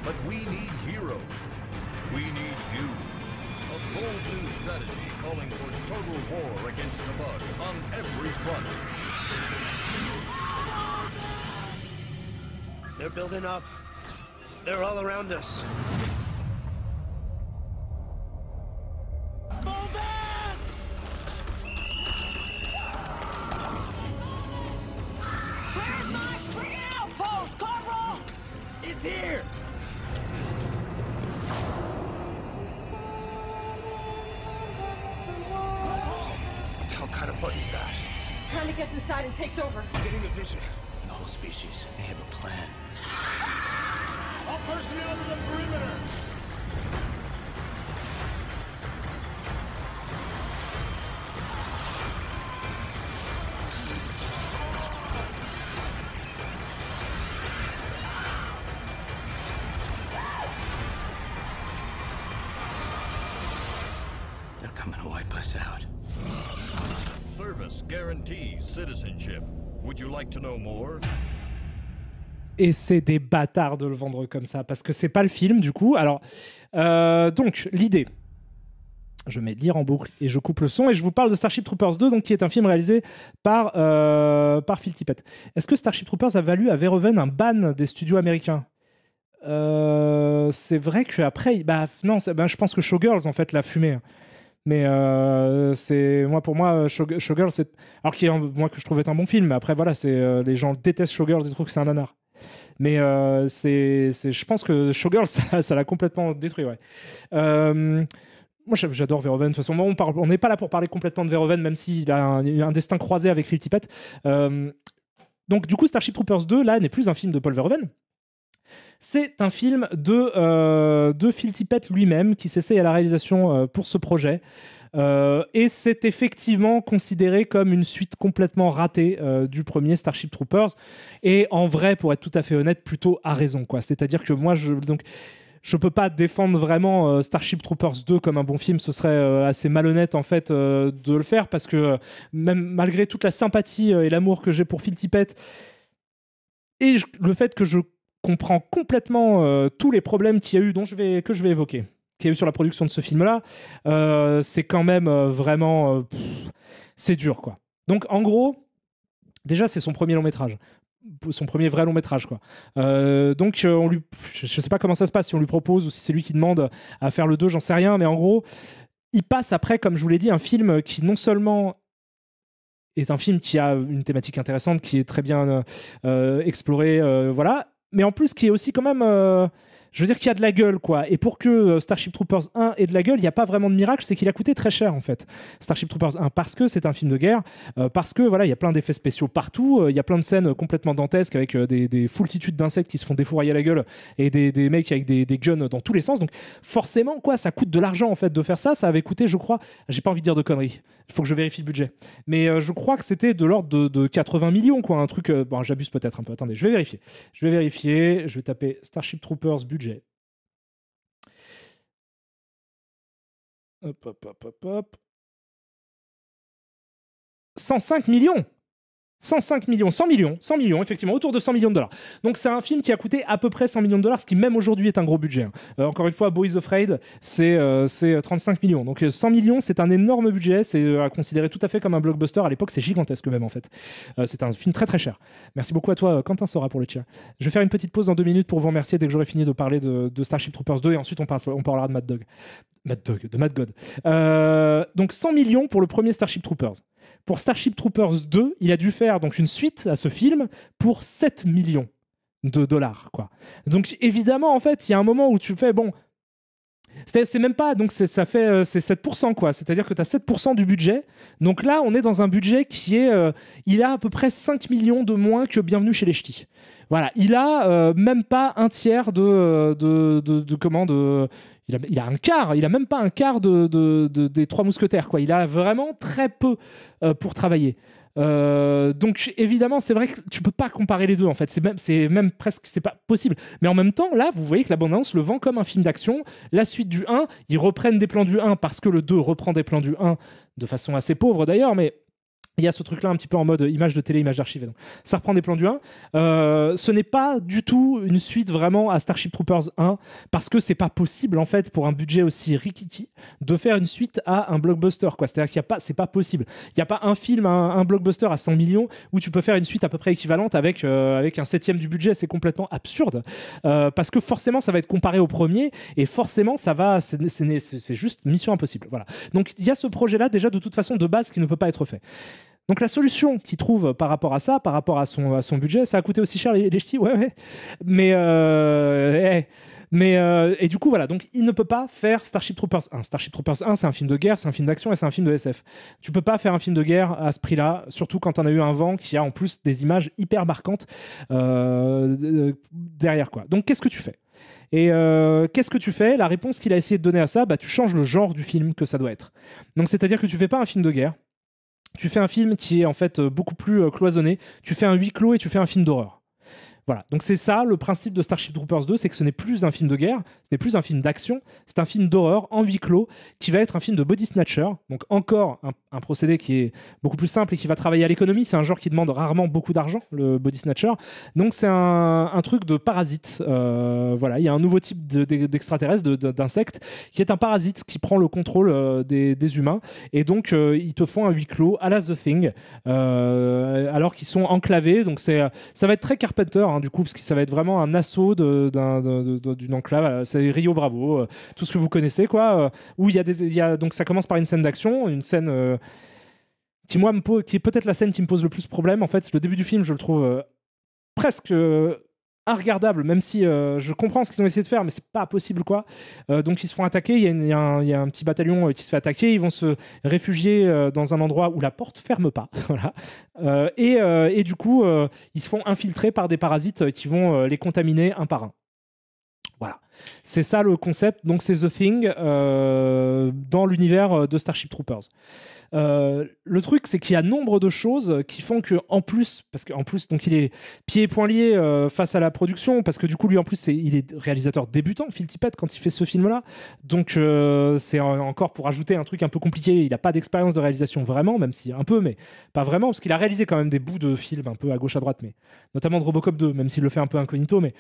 But we need heroes. We need you. A bold new strategy calling for total war against the bug on every front. They're building up. They're all around us. Et c'est des bâtards de le vendre comme ça, parce que c'est pas le film du coup. Alors, euh, donc, l'idée. Je mets lire en boucle et je coupe le son et je vous parle de Starship Troopers 2, donc qui est un film réalisé par, euh, par Phil Tippett. Est-ce que Starship Troopers a valu à Verhoeven un ban des studios américains euh, C'est vrai qu'après, bah non, bah, je pense que Showgirls en fait l'a fumé. Hein. Mais euh, c'est moi pour moi euh, Showgirls c'est alors qui que je trouve être un bon film. Mais après voilà c'est euh, les gens détestent sugar ils trouvent que c'est un nanar. Mais c'est je pense que Showgirls ça l'a complètement détruit ouais. moi, j'adore Verhoeven. De toute façon, on n'est pas là pour parler complètement de Verhoeven, même s'il a un, destin croisé avec Phil Tippett. donc, du coup, Starship Troopers 2, là, n'est plus un film de Paul Verhoeven c'est un film de, euh, de Phil Tippett lui-même qui s'essaye à la réalisation euh, pour ce projet. Euh, et c'est effectivement considéré comme une suite complètement ratée du premier Starship Troopers. Et en vrai, pour être tout à fait honnête, plutôt à raison. quoi. C'est-à-dire que moi, je. Donc, je peux pas défendre vraiment Starship Troopers 2 comme un bon film, ce serait assez malhonnête en fait de le faire parce que même malgré toute la sympathie et l'amour que j'ai pour Phil Tippett et le fait que je comprend complètement euh, tous les problèmes qu'il y a eu dont je vais, que je vais évoquer, qu'il y a eu sur la production de ce film-là. Euh, c'est quand même euh, vraiment... c'est dur, quoi. Donc, en gros, déjà, c'est son premier long métrage son premier vrai long métrage quoi. donc on lui, je, ne sais pas comment ça se passe si on lui propose ou si c'est lui qui demande à faire le 2, j'en sais rien, mais en gros, il passe après, comme je vous l'ai dit, un film qui non seulement est un film qui a une thématique intéressante, qui est très bien explorée, voilà, mais en plus qui est aussi quand même euh, je veux dire qu'il y a de la gueule, quoi. Et pour que euh, Starship Troopers 1 ait de la gueule, il n'y a pas vraiment de miracle, c'est qu'il a coûté très cher, en fait. Starship Troopers 1, parce que c'est un film de guerre, euh, parce que voilà, il y a plein d'effets spéciaux partout, euh, il y a plein de scènes complètement dantesques avec des, foultitudes d'insectes qui se font défourailler à la gueule et des, mecs avec des, guns dans tous les sens. Donc, forcément, quoi, ça coûte de l'argent, en fait, de faire ça. Ça avait coûté, je crois, j'ai pas envie de dire de conneries, il faut que je vérifie le budget. Mais je crois que c'était de l'ordre de, 80 millions, quoi, un truc. bon, j'abuse peut-être un peu, attendez, je vais vérifier. Je vais vérifier, je vais taper Starship Troopers budget Hop, hop, hop, hop, 105 millions 105 millions, 100 millions, 100 millions, effectivement, autour de 100 millions de dollars. Donc c'est un film qui a coûté à peu près 100 millions de dollars, ce qui même aujourd'hui est un gros budget. Hein. Euh, encore une fois, Boys of c'est 35 euh, euh, millions. Donc 100 millions, c'est un énorme budget, c'est à considérer tout à fait comme un blockbuster. À l'époque, c'est gigantesque même en fait. c'est un film très très cher. Merci beaucoup à toi, Quentin Sora, pour le tir. Je vais faire une petite pause dans deux minutes pour vous remercier dès que j'aurai fini de parler de, Starship Troopers 2 et ensuite on, on parlera de Mad Dog. Mad Dog, de Mad God. donc 100 millions pour le premier Starship Troopers. Pour Starship Troopers 2, il a dû faire donc une suite à ce film pour 7 millions de dollars. Quoi. Donc évidemment, en fait, il y a un moment où tu fais, bon, c'est même pas, donc ça fait 7%, euh, quoi. C'est-à-dire que tu as 7% du budget. Donc là, on est dans un budget qui est. Euh, il a à peu près 5 millions de moins que Bienvenue chez les Ch'tis. Voilà, il a euh, même pas un tiers de, de, de, de comment, de, il a, a, un quart, il a même pas un quart de, des trois mousquetaires. Quoi. Il a vraiment très peu euh, pour travailler. Euh, donc évidemment, c'est vrai que tu peux pas comparer les deux en fait. C'est même, c'est même presque, c'est pas possible. Mais en même temps, là, vous voyez que l'abondance le vend comme un film d'action. La suite du 1, ils reprennent des plans du 1 parce que le 2 reprend des plans du 1 de façon assez pauvre d'ailleurs, mais il y a ce truc-là un petit peu en mode image de télé, image d'archive. Ça reprend des plans du 1. Euh, ce n'est pas du tout une suite vraiment à Starship Troopers 1 parce que c'est pas possible en fait pour un budget aussi rikiki de faire une suite à un blockbuster. Quoi. C'est-à-dire qu'il y a pas, c'est pas possible. Il n'y a pas un film, un, blockbuster à 100 millions où tu peux faire une suite à peu près équivalente avec, euh, avec un septième du budget. C'est complètement absurde euh, parce que forcément ça va être comparé au premier et forcément ça va, c'est, c'est juste mission impossible. Voilà. Donc il y a ce projet-là déjà de toute façon de base qui ne peut pas être fait. Donc la solution qu'il trouve par rapport à ça, par rapport à son, budget, ça a coûté aussi cher les, ch'tis, ouais, ouais. Mais, euh, eh, mais euh, et du coup voilà, donc il ne peut pas faire Starship Troopers 1. Starship Troopers 1, c'est un film de guerre, c'est un film d'action et c'est un film de SF. Tu peux pas faire un film de guerre à ce prix-là, surtout quand on a eu un vent qui a en plus des images hyper marquantes euh, derrière quoi. Donc qu'est-ce que tu fais et qu'est-ce que tu fais La réponse qu'il a essayé de donner à ça, bah, tu changes le genre du film que ça doit être. Donc c'est-à-dire que tu fais pas un film de guerre, tu fais un film qui est en fait euh, beaucoup plus euh, cloisonné, tu fais un huis clos et tu fais un film d'horreur. Voilà, donc c'est ça le principe de Starship Troopers 2, c'est que ce n'est plus un film de guerre, ce n'est plus un film d'action, c'est un film d'horreur en huis clos qui va être un film de body snatcher, donc encore un, procédé qui est beaucoup plus simple et qui va travailler à l'économie, c'est un genre qui demande rarement beaucoup d'argent, le body snatcher, donc c'est un, truc de parasite, euh, voilà, il y a un nouveau type d'extraterrestre, d'insecte, qui est un parasite qui prend le contrôle euh, des, humains, et donc euh, ils te font un huis clos à la The Thing, alors qu'ils sont enclavés, donc ça va être très Carpenter, Hein, du coup, parce que ça va être vraiment un assaut d'une enclave. Euh, c'est Rio Bravo, euh, tout ce que vous connaissez, quoi. Euh, où il y a des, donc ça commence par une scène d'action, une scène qui moi qui est peut-être la scène qui me pose le plus problème. En fait, le début du film, je le trouve presque regardable même si euh, je comprends ce qu'ils ont essayé de faire, mais c'est pas possible quoi. Euh, donc ils se font attaquer, il y, a un petit bataillon euh, qui se fait attaquer, ils vont se réfugier dans un endroit où la porte ferme pas, Et, et, du coup, ils se font infiltrer par des parasites qui vont les contaminer un par un. Voilà. C'est ça le concept. Donc, c'est The Thing euh, dans l'univers euh, de Starship Troopers. Euh, le truc, c'est qu'il y a nombre de choses qui font que, en plus, parce qu'en plus, donc il est pieds et poings liés face à la production, parce que du coup, lui, en plus, il est réalisateur débutant, Phil Tippett, quand il fait ce film-là. Donc, c'est encore pour ajouter un truc un peu compliqué. Il n'a pas d'expérience de réalisation vraiment, même si un peu, mais pas vraiment, parce qu'il a réalisé quand même des bouts de films un peu à gauche à droite, mais notamment de Robocop 2, même s'il le fait un peu incognito, mais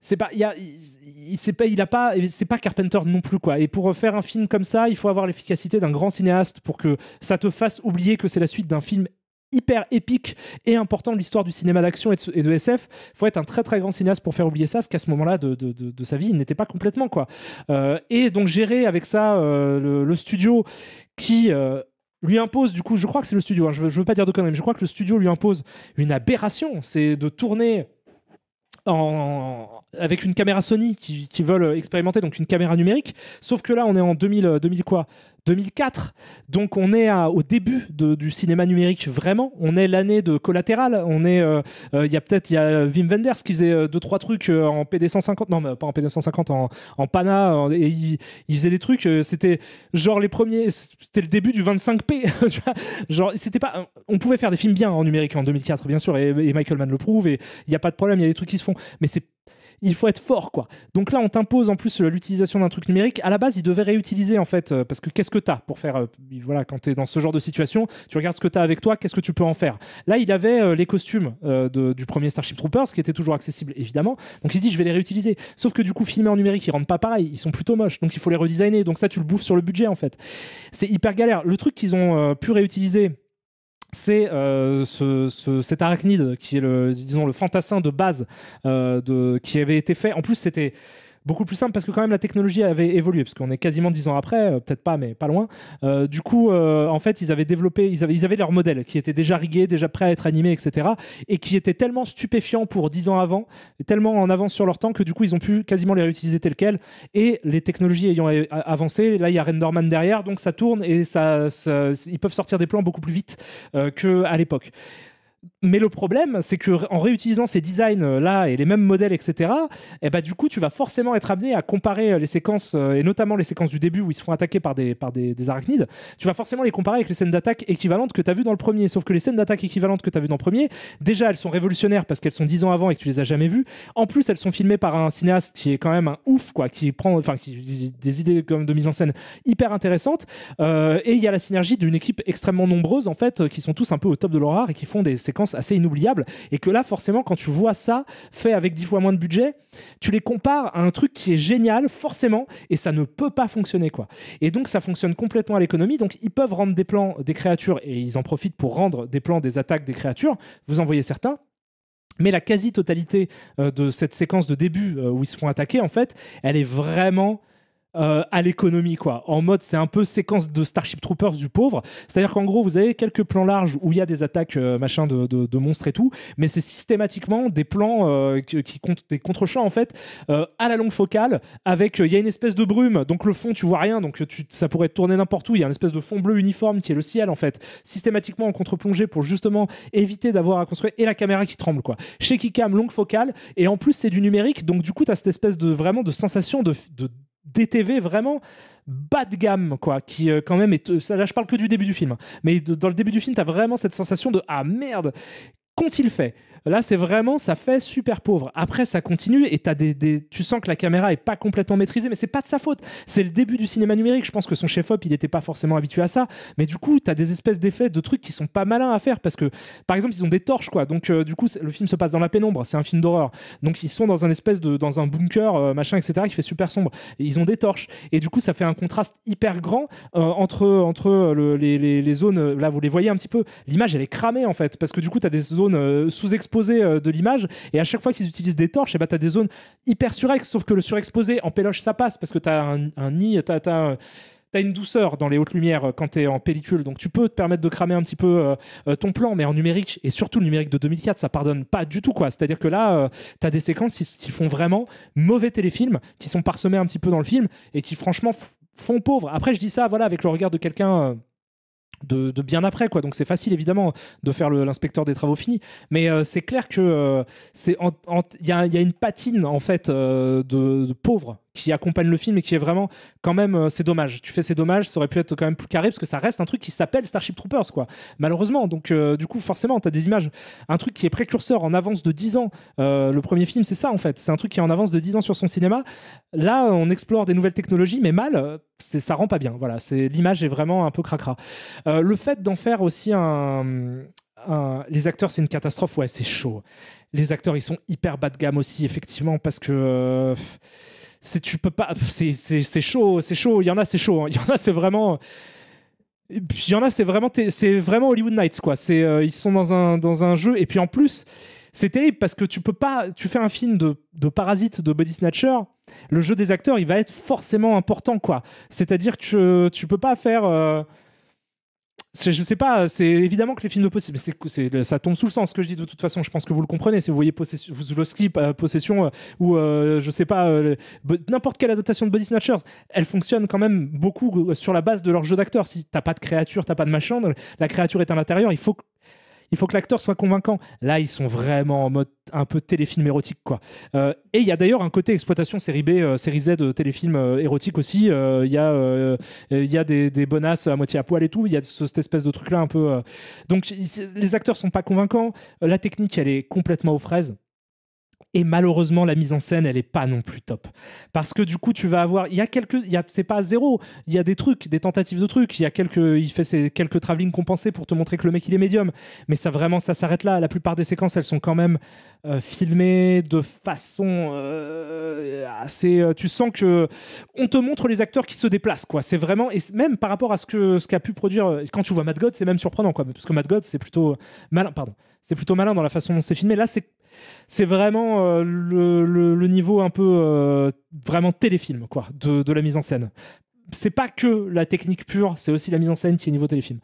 c'est pas il pas il a pas c'est pas Carpenter non plus quoi et pour faire un film comme ça il faut avoir l'efficacité d'un grand cinéaste pour que ça te fasse oublier que c'est la suite d'un film hyper épique et important de l'histoire du cinéma d'action et, de SF. Il faut être un très très grand cinéaste pour faire oublier ça, ce qu'à ce moment-là de, de, de, sa vie, il n'était pas complètement quoi. Euh, et donc gérer avec ça euh, le, studio qui euh, lui impose, du coup, je crois que c'est le studio, hein, je, veux, veux pas dire de conneries, mais je crois que le studio lui impose une aberration, c'est de tourner avec une caméra Sony qui, qui, veulent expérimenter, donc une caméra numérique. Sauf que là, on est en 2000, 2000 quoi 2004. Donc on est au début du cinéma numérique vraiment. On est l'année de Collatéral. On est, euh, euh, il y a peut-être il y a euh, Wim Wenders qui faisait deux trois trucs en PD 150, non pas en PD 150, en, en Pana. et il, faisait des trucs. C'était genre les premiers. C'était le début du 25p. genre c'était pas. On pouvait faire des films bien en numérique en 2004 bien sûr et, Michael Mann le prouve et il n'y a pas de problème. Il y a des trucs qui se font. Mais c'est il faut être fort, quoi. Donc là, on t'impose en plus l'utilisation d'un truc numérique. À la base, il devait réutiliser, en fait, euh, parce que qu'est-ce que t'as pour faire, euh, voilà, quand t'es dans ce genre de situation, tu regardes ce que t'as avec toi, qu'est-ce que tu peux en faire. Là, il avait euh, les costumes du premier Starship Troopers, qui était toujours accessible, évidemment. Donc il se dit, je vais les réutiliser. Sauf que du coup, filmé en numérique, ils rendent pas pareil, ils sont plutôt moches, donc il faut les redesigner. Donc ça, tu le bouffes sur le budget, en fait. C'est hyper galère. Le truc qu'ils ont pu réutiliser, c'est euh, ce, cet arachnide qui est le, disons, le fantassin de base euh, de, qui avait été fait. En plus, c'était beaucoup plus simple parce que quand même la technologie avait évolué, parce qu'on est quasiment dix ans après, euh, peut-être pas, mais pas loin. Euh, du coup, euh, en fait, ils avaient développé, ils avaient, ils avaient leur modèle qui était déjà rigué, déjà prêt à être animé, etc. Et qui était tellement stupéfiant pour dix ans avant, tellement en avance sur leur temps que du coup, ils ont pu quasiment les réutiliser tel quel. Et les technologies ayant avancé, là, il y a Renderman derrière, donc ça tourne et ça, ils peuvent sortir des plans beaucoup plus vite qu'à l'époque mais le problème, c'est que en réutilisant ces designs euh, là et les mêmes modèles, etc., et bah, du coup, tu vas forcément être amené à comparer euh, les séquences euh, et notamment les séquences du début où ils se font attaquer par des, par des, arachnides. Tu vas forcément les comparer avec les scènes d'attaque équivalentes que tu as vues dans le premier. Sauf que les scènes d'attaque équivalentes que tu as vues dans le premier, déjà, elles sont révolutionnaires parce qu'elles sont 10 ans avant et que tu les as jamais vues. En plus, elles sont filmées par un cinéaste qui est quand même un ouf, quoi, qui prend, enfin, qui des idées de mise en scène hyper intéressantes. et il y a la synergie d'une équipe extrêmement nombreuse en fait, qui sont tous un peu au top de leur art et qui font des séquences assez inoubliable. Et que là, forcément, quand tu vois ça fait avec dix fois moins de budget, tu les compares à un truc qui est génial, forcément, et ça ne peut pas fonctionner. quoi. Et donc, ça fonctionne complètement à l'économie. Donc, ils peuvent rendre des plans des créatures et ils en profitent pour rendre des plans des attaques des créatures. Vous en voyez certains. Mais la quasi-totalité euh, de cette séquence de début euh, où ils se font attaquer, en fait, elle est vraiment euh, à l'économie, quoi. En mode, c'est un peu séquence de Starship Troopers du pauvre. C'est-à-dire qu'en gros, vous avez quelques plans larges où il y a des attaques, euh, machin, de, monstres et tout, mais c'est systématiquement des plans euh, qui, comptent des contre-champs, en fait, à la longue focale, avec, il y a une espèce de brume, donc le fond, tu vois rien, donc ça pourrait tourner n'importe où, il y a une espèce de fond bleu uniforme qui est le ciel, en fait, systématiquement en contre-plongée pour justement éviter d'avoir à construire, et la caméra qui tremble, quoi. Chez Kikam, longue focale, et en plus, c'est du numérique, donc du coup, tu as cette espèce de, vraiment, de sensation de DTV vraiment bas de gamme, quoi, qui euh, quand même est. Euh, ça, là, je parle que du début du film, hein, mais dans le début du film, t'as vraiment cette sensation de Ah merde, qu'ont-ils fait Là, c'est vraiment, ça fait super pauvre. Après, ça continue et as des, tu sens que la caméra est pas complètement maîtrisée, mais c'est pas de sa faute. C'est le début du cinéma numérique. Je pense que son chef-op, il n'était pas forcément habitué à ça. Mais du coup, tu as des espèces d'effets, de trucs qui sont pas malins à faire parce que, par exemple, ils ont des torches, quoi. Donc, euh, du coup, le film se passe dans la pénombre. C'est un film d'horreur. Donc, ils sont dans un espèce de, dans un bunker, euh, machin, etc., qui fait super sombre. ils ont des torches. Et du coup, ça fait un contraste hyper grand euh, entre, entre les, zones. Là, vous les voyez un petit peu. L'image, elle est cramée, en fait, parce que du coup, tu as des zones sous-exposées euh, de l'image. Et à chaque fois qu'ils utilisent des torches, et eh ben tu des zones hyper surex, sauf que le surexposé, en péloche, ça passe parce que tu as un, nid, tu as, une douceur dans les hautes lumières euh, quand tu es en pellicule, donc tu peux te permettre de cramer un petit peu euh, ton plan, mais en numérique, et surtout le numérique de 2004, ça pardonne pas du tout. quoi. C'est-à-dire que là, tu as des séquences qui, font vraiment mauvais téléfilm, qui sont parsemés un petit peu dans le film, et qui franchement font pauvre. Après, je dis ça voilà, avec le regard de quelqu'un de, bien après quoi donc c'est facile évidemment de faire l'inspecteur des travaux finis mais euh, c'est clair que euh, c'est il y, y, a une patine en fait euh, de, de pauvres qui accompagne le film et qui est vraiment quand même euh, c'est dommage tu fais c'est dommage ça aurait pu être quand même plus carré parce que ça reste un truc qui s'appelle Starship Troopers quoi malheureusement donc euh, du coup forcément tu as des images un truc qui est précurseur en avance de 10 ans euh, le premier film c'est ça en fait c'est un truc qui est en avance de 10 ans sur son cinéma là on explore des nouvelles technologies mais mal c'est ça rend pas bien voilà c'est l'image est vraiment un peu cracra le fait d'en faire aussi un, un les acteurs c'est une catastrophe ouais c'est chaud les acteurs ils sont hyper bas de gamme aussi effectivement parce que c'est tu peux pas c'est chaud c'est chaud il y en a c'est chaud hein. il y en a c'est vraiment il y en a c'est vraiment c'est vraiment Hollywood Nights quoi c'est euh, ils sont dans un dans un jeu et puis en plus c'est terrible parce que tu peux pas tu fais un film de, de parasite de body snatcher le jeu des acteurs il va être forcément important quoi c'est à dire que tu peux pas faire euh, je sais pas, c'est évidemment que les films de possession, c'est, ça tombe sous le sens ce que je dis de toute façon. Je pense que vous le comprenez. Si vous voyez possession, euh, possession, euh, ou euh, je sais pas, n'importe quelle adaptation de Body Snatchers, elle fonctionne quand même beaucoup sur la base de leur jeu d'acteur. Si t'as pas de créature, t'as pas de machin, la créature est à l'intérieur. Il faut que il faut que l'acteur soit convaincant. Là, ils sont vraiment en mode un peu téléfilm érotique, quoi. Euh, et il y a d'ailleurs un côté exploitation série B, euh, série Z, de euh, téléfilm érotique aussi. Il y a, des, des, bonasses à moitié à poil et tout. Il y a cette espèce de truc-là un peu. Donc, les acteurs sont pas convaincants. La technique, elle est complètement aux fraises. Et malheureusement, la mise en scène, elle est pas non plus top. Parce que du coup, tu vas avoir. Il y a quelques. y C'est pas zéro. Il y a des trucs, des tentatives de trucs. Il y a quelques. Il fait quelques travelling compensés pour te montrer que le mec, il est médium. Mais ça, vraiment, ça s'arrête là. La plupart des séquences, elles sont quand même euh, filmées de façon euh, euh, Tu sens que. On te montre les acteurs qui se déplacent, quoi. C'est vraiment. Et même par rapport à ce qu'a ce qu'a pu produire. Quand tu vois Mad God, c'est même surprenant, quoi. Parce que Mad God, c'est plutôt. Malin. Pardon. C'est plutôt malin dans la façon dont c'est filmé. Là, c'est c'est vraiment euh, le, niveau un peu euh, vraiment téléfilm quoi, de, de, la mise en scène. C'est pas que la technique pure, c'est aussi la mise en scène qui est niveau téléfilm.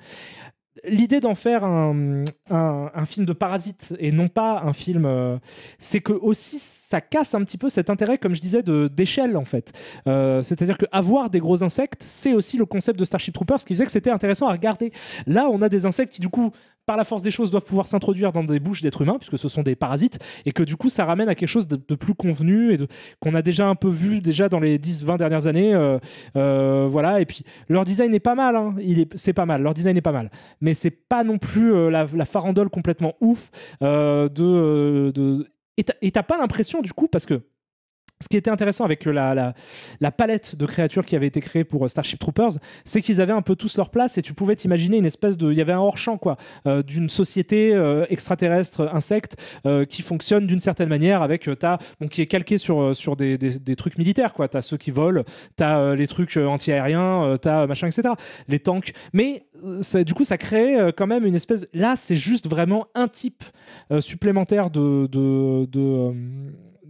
L'idée d'en faire un, un, film de parasite et non pas un film, euh, c'est que aussi ça casse un petit peu cet intérêt, comme je disais, de d'échelle en fait. C'est-à-dire que des gros insectes, c'est aussi le concept de Starship Troopers, ce qui faisait que c'était intéressant à regarder. Là, on a des insectes qui du coup par la force des choses, doivent pouvoir s'introduire dans des bouches d'êtres humains, puisque ce sont des parasites, et que du coup, ça ramène à quelque chose de, plus convenu et qu'on a déjà un peu vu déjà dans les 10-20 dernières années. Euh, euh, voilà, et puis leur design est pas mal, hein. il c'est pas mal, leur design est pas mal, mais c'est pas non plus euh, la, farandole complètement ouf de, de... Et t'as pas l'impression du coup, parce que ce qui était intéressant avec la, la, palette de créatures qui avait été créée pour euh, Starship Troopers, c'est qu'ils avaient un peu tous leur place et tu pouvais t'imaginer une espèce de. Il y avait un hors-champ, quoi, euh, d'une société euh, extraterrestre, insecte, qui fonctionne d'une certaine manière avec. As, qui est calqué sur, sur des, trucs militaires, quoi. as ceux qui volent, tu as les trucs anti-aériens, t'as machin, etc. Les tanks. Mais du coup, ça crée quand même une espèce. Là, c'est juste vraiment un type supplémentaire de. de, de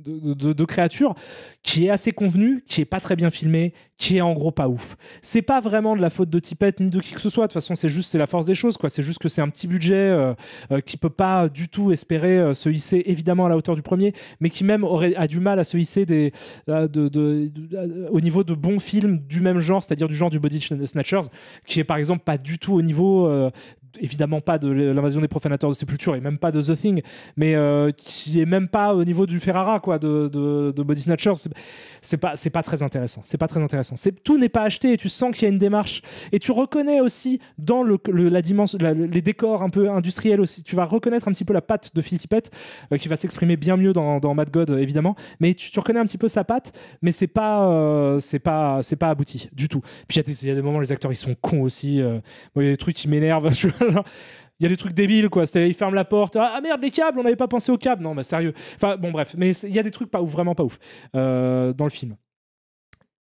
de, créatures, créature qui est assez convenu, qui est pas très bien filmé, qui est en gros pas ouf. C'est pas vraiment de la faute de Tippett ni de qui que ce soit. De toute façon, c'est juste c'est la force des choses. quoi. C'est juste que c'est un petit budget euh, euh, qui peut pas du tout espérer euh, se hisser évidemment à la hauteur du premier, mais qui même aurait a du mal à se hisser au niveau de bons films du même genre, c'est-à-dire du genre du Body Snatchers, qui est par exemple pas du tout au niveau évidemment pas de l'invasion des profanateurs de sépulture et même pas de The Thing, mais euh, qui est même pas au niveau du Ferrara quoi, de, de, Body Snatchers. C'est pas, c'est pas très intéressant. C'est pas très intéressant. C'est, tout n'est pas acheté et tu sens qu'il y a une démarche. Et tu reconnais aussi dans le, la dimension, les décors un peu industriels aussi. Tu vas reconnaître un petit peu la patte de Phil Tippett euh, qui va s'exprimer bien mieux dans, Mad God euh, évidemment, mais tu, reconnais un petit peu sa patte, mais c'est pas, c'est pas, c'est pas abouti du tout. Puis il y, a des moments les acteurs ils sont cons aussi. il y a des trucs qui m'énervent. Il y a des trucs débiles, quoi. C'était, il ferme la porte. Ah, ah merde, les câbles, on n'avait pas pensé aux câbles. Non, mais sérieux. Enfin, bon, bref. Mais il y a des trucs pas ouf, vraiment pas ouf euh, dans le film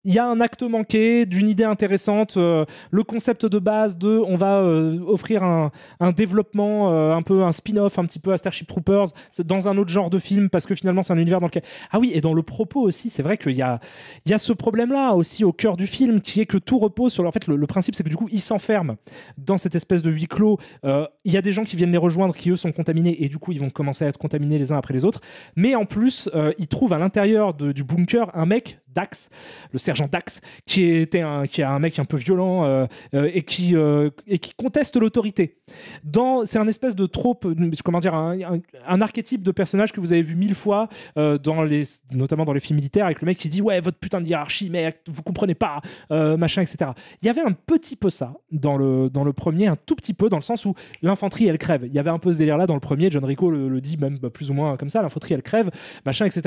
il y a un acte manqué, d'une idée intéressante, euh, le concept de base de on va euh, offrir un, développement, euh, un peu un spin-off, un petit peu à Starship Troopers, dans un autre genre de film, parce que finalement c'est un univers dans lequel... Ah oui, et dans le propos aussi, c'est vrai qu'il y a, il y a ce problème-là aussi au cœur du film, qui est que tout repose sur... En fait, le, le principe, c'est que du coup, ils s'enferment dans cette espèce de huis clos. Il y a des gens qui viennent les rejoindre, qui eux sont contaminés, et du coup, ils vont commencer à être contaminés les uns après les autres. Mais en plus, ils trouvent à l'intérieur du bunker un mec Dax, le sergent Dax, qui était un, qui est un mec un peu violent euh, euh, et, qui, euh, et qui conteste l'autorité. Dans, c'est un espèce de trope, comment dire, un, archétype de personnage que vous avez vu mille fois, dans les, notamment dans les films militaires, avec le mec qui dit Ouais, votre putain de hiérarchie, mais vous comprenez pas, machin, etc. Il y avait un petit peu ça dans le, dans le premier, un tout petit peu, dans le sens où l'infanterie, elle crève. Il y avait un peu ce délire-là dans le premier, John Rico le, dit même bah, plus ou moins comme ça l'infanterie, elle crève, machin, etc.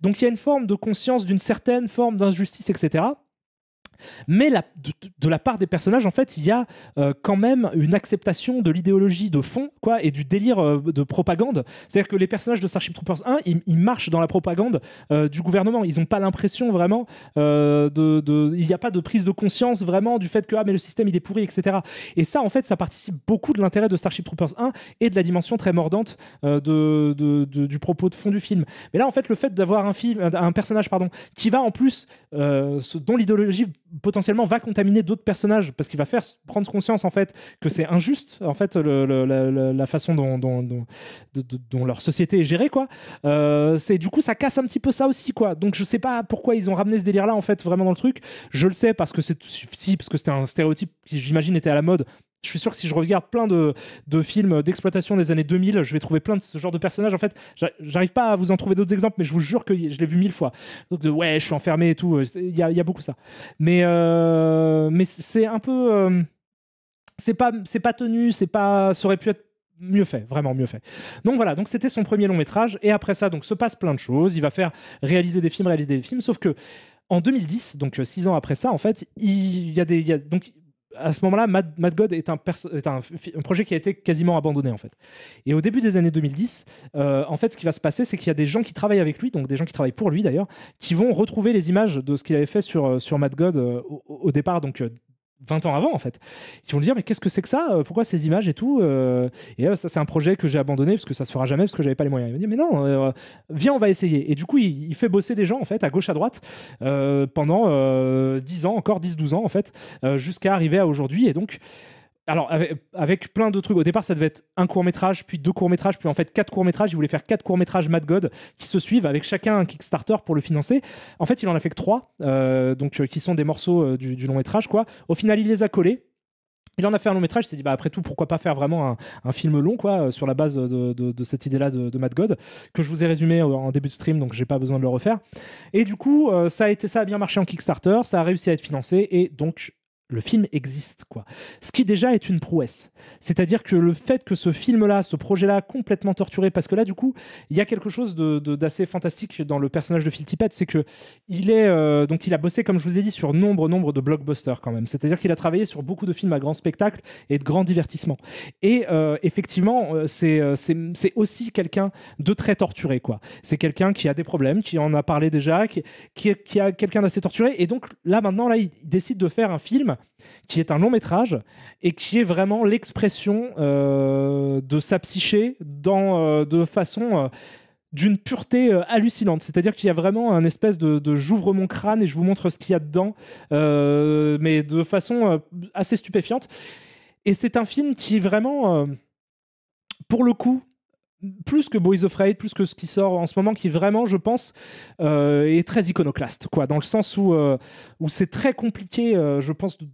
donc il y a une forme de conscience d'une certaine forme d'injustice, etc. Mais de, la part des personnages, en fait, il y a euh, quand même une acceptation de l'idéologie de fond quoi, et du délire euh, de propagande. C'est-à-dire que les personnages de Starship Troopers 1, ils, marchent dans la propagande euh, du gouvernement. Ils n'ont pas l'impression vraiment de. Il n'y a pas de prise de conscience vraiment du fait que ah, mais le système il est pourri, etc. Et ça, en fait, ça participe beaucoup de l'intérêt de Starship Troopers 1 et de la dimension très mordante de, du propos de fond du film. Mais là, en fait, le fait d'avoir un, film, un personnage pardon, qui va en plus, dont l'idéologie potentiellement va contaminer d'autres personnages parce qu'il va faire prendre conscience en fait que c'est injuste en fait la, façon dont, leur société est gérée quoi euh, c'est du coup ça casse un petit peu ça aussi quoi donc je sais pas pourquoi ils ont ramené ce délire là en fait vraiment dans le truc je le sais parce que c'est parce que c'était un stéréotype qui j'imagine était à la mode je suis sûr que si je regarde plein de, de films d'exploitation des années 2000, je vais trouver plein de ce genre de personnages. En fait, j'arrive pas à vous en trouver d'autres exemples, mais je vous jure que je l'ai vu mille fois. Donc, ouais, je suis enfermé et tout. Euh, il y a, beaucoup ça. Mais, euh, mais c'est un peu. Euh, c'est pas, pas tenu, c'est pas. Ça aurait pu être mieux fait, vraiment mieux fait. Donc voilà, donc c'était son premier long métrage. Et après ça, donc se passe plein de choses. Il va faire réaliser des films, réaliser des films. Sauf que en 2010, donc six ans après ça, en fait, il y a des, donc à ce moment-là, Mad, God est, un, projet qui a été quasiment abandonné en fait. Et au début des années 2010, euh, en fait, ce qui va se passer, c'est qu'il y a des gens qui travaillent avec lui, donc des gens qui travaillent pour lui d'ailleurs, qui vont retrouver les images de ce qu'il avait fait sur, euh, sur Mad God euh, au, au, départ, donc 20 ans avant en fait. Ils vont dire mais qu'est-ce que c'est que ça euh, Pourquoi ces images et tout euh Et euh, ça c'est un projet que j'ai abandonné parce que ça se fera jamais parce que j'avais pas les moyens. Il me dit mais non, viens on va essayer. Et du coup il, fait bosser des gens en fait à gauche à droite pendant 10 ans, encore 10-12 ans en fait, jusqu'à arriver à aujourd'hui. Et donc alors avec, plein de trucs. Au départ, ça devait être un court métrage, puis deux courts métrages, puis en fait quatre courts métrages. Il voulait faire quatre courts métrages Mad God qui se suivent avec chacun un Kickstarter pour le financer. En fait, il en a fait que trois, euh, donc euh, qui sont des morceaux euh, du, long métrage quoi. Au final, il les a collés. Il en a fait un long métrage, il s'est dit bah, après tout, pourquoi pas faire vraiment un, film long quoi, sur la base de, cette idée-là de, de Mad God, que je vous ai résumé en début de stream, donc j'ai pas besoin de le refaire. Et du coup, ça, a été, ça a bien marché en Kickstarter, ça a réussi à être financé, et donc le film existe, quoi. Ce qui déjà est une prouesse. C'est-à-dire que le fait que ce film-là, ce projet-là, complètement torturé, parce que là, du coup, il y a quelque chose d'assez de, fantastique dans le personnage de Phil Tippett, c'est que il est euh, donc il a bossé, comme je vous ai dit, sur nombre nombre de blockbusters quand même. C'est-à-dire qu'il a travaillé sur beaucoup de films à grand spectacle et de grands divertissements. Et euh, effectivement, euh, c'est aussi quelqu'un de très torturé, quoi. C'est quelqu'un qui a des problèmes, qui en a parlé déjà, qui a quelqu'un d'assez torturé. Et donc là, maintenant, là, il décide de faire un film qui est un long métrage et qui est vraiment l'expression euh, de sa psyché dans, euh, de façon euh, d'une pureté hallucinante. C'est-à-dire qu'il y a vraiment un espèce de, j'ouvre mon crâne et je vous montre ce qu'il y a dedans, mais de façon assez stupéfiante. Et c'est un film qui vraiment, pour le coup, plus que Boys of Raid, plus que ce qui sort en ce moment, qui vraiment, je pense, euh, est très iconoclaste, quoi, dans le sens où, euh, où c'est très compliqué, euh, je pense, de,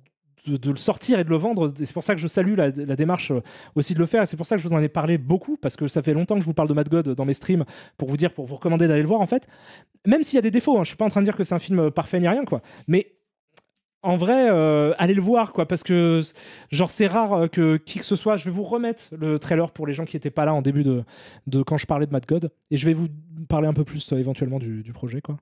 le sortir et de le vendre. C'est pour ça que je salue la, démarche aussi de le faire. Et c'est pour ça que je vous en ai parlé beaucoup, parce que ça fait longtemps que je vous parle de Mad God dans mes streams pour vous dire, pour vous recommander d'aller le voir, en fait. Même s'il y a des défauts, hein, je suis pas en train de dire que c'est un film parfait ni rien, quoi. Mais en vrai, euh, allez le voir, quoi, parce que genre c'est rare euh, que qui que ce soit. Je vais vous remettre le trailer pour les gens qui n'étaient pas là en début de, quand je parlais de Mad God, et je vais vous parler un peu plus euh, éventuellement du, du, projet, quoi.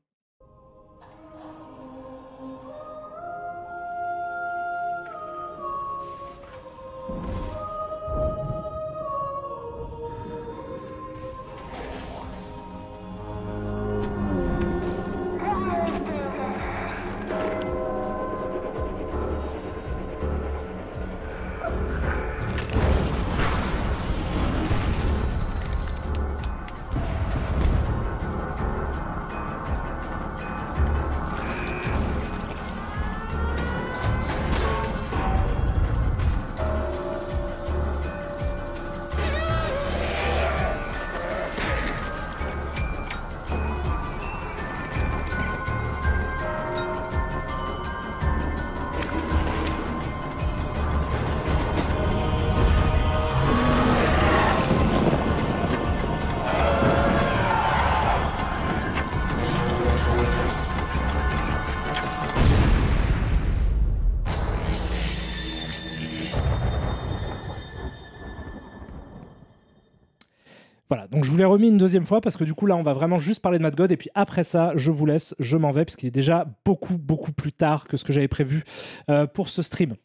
vous l'ai remis une deuxième fois parce que du coup, là, on va vraiment juste parler de Mad God. Et puis après ça, je vous laisse, je m'en vais parce qu'il est déjà beaucoup, beaucoup plus tard que ce que j'avais prévu euh, pour ce stream.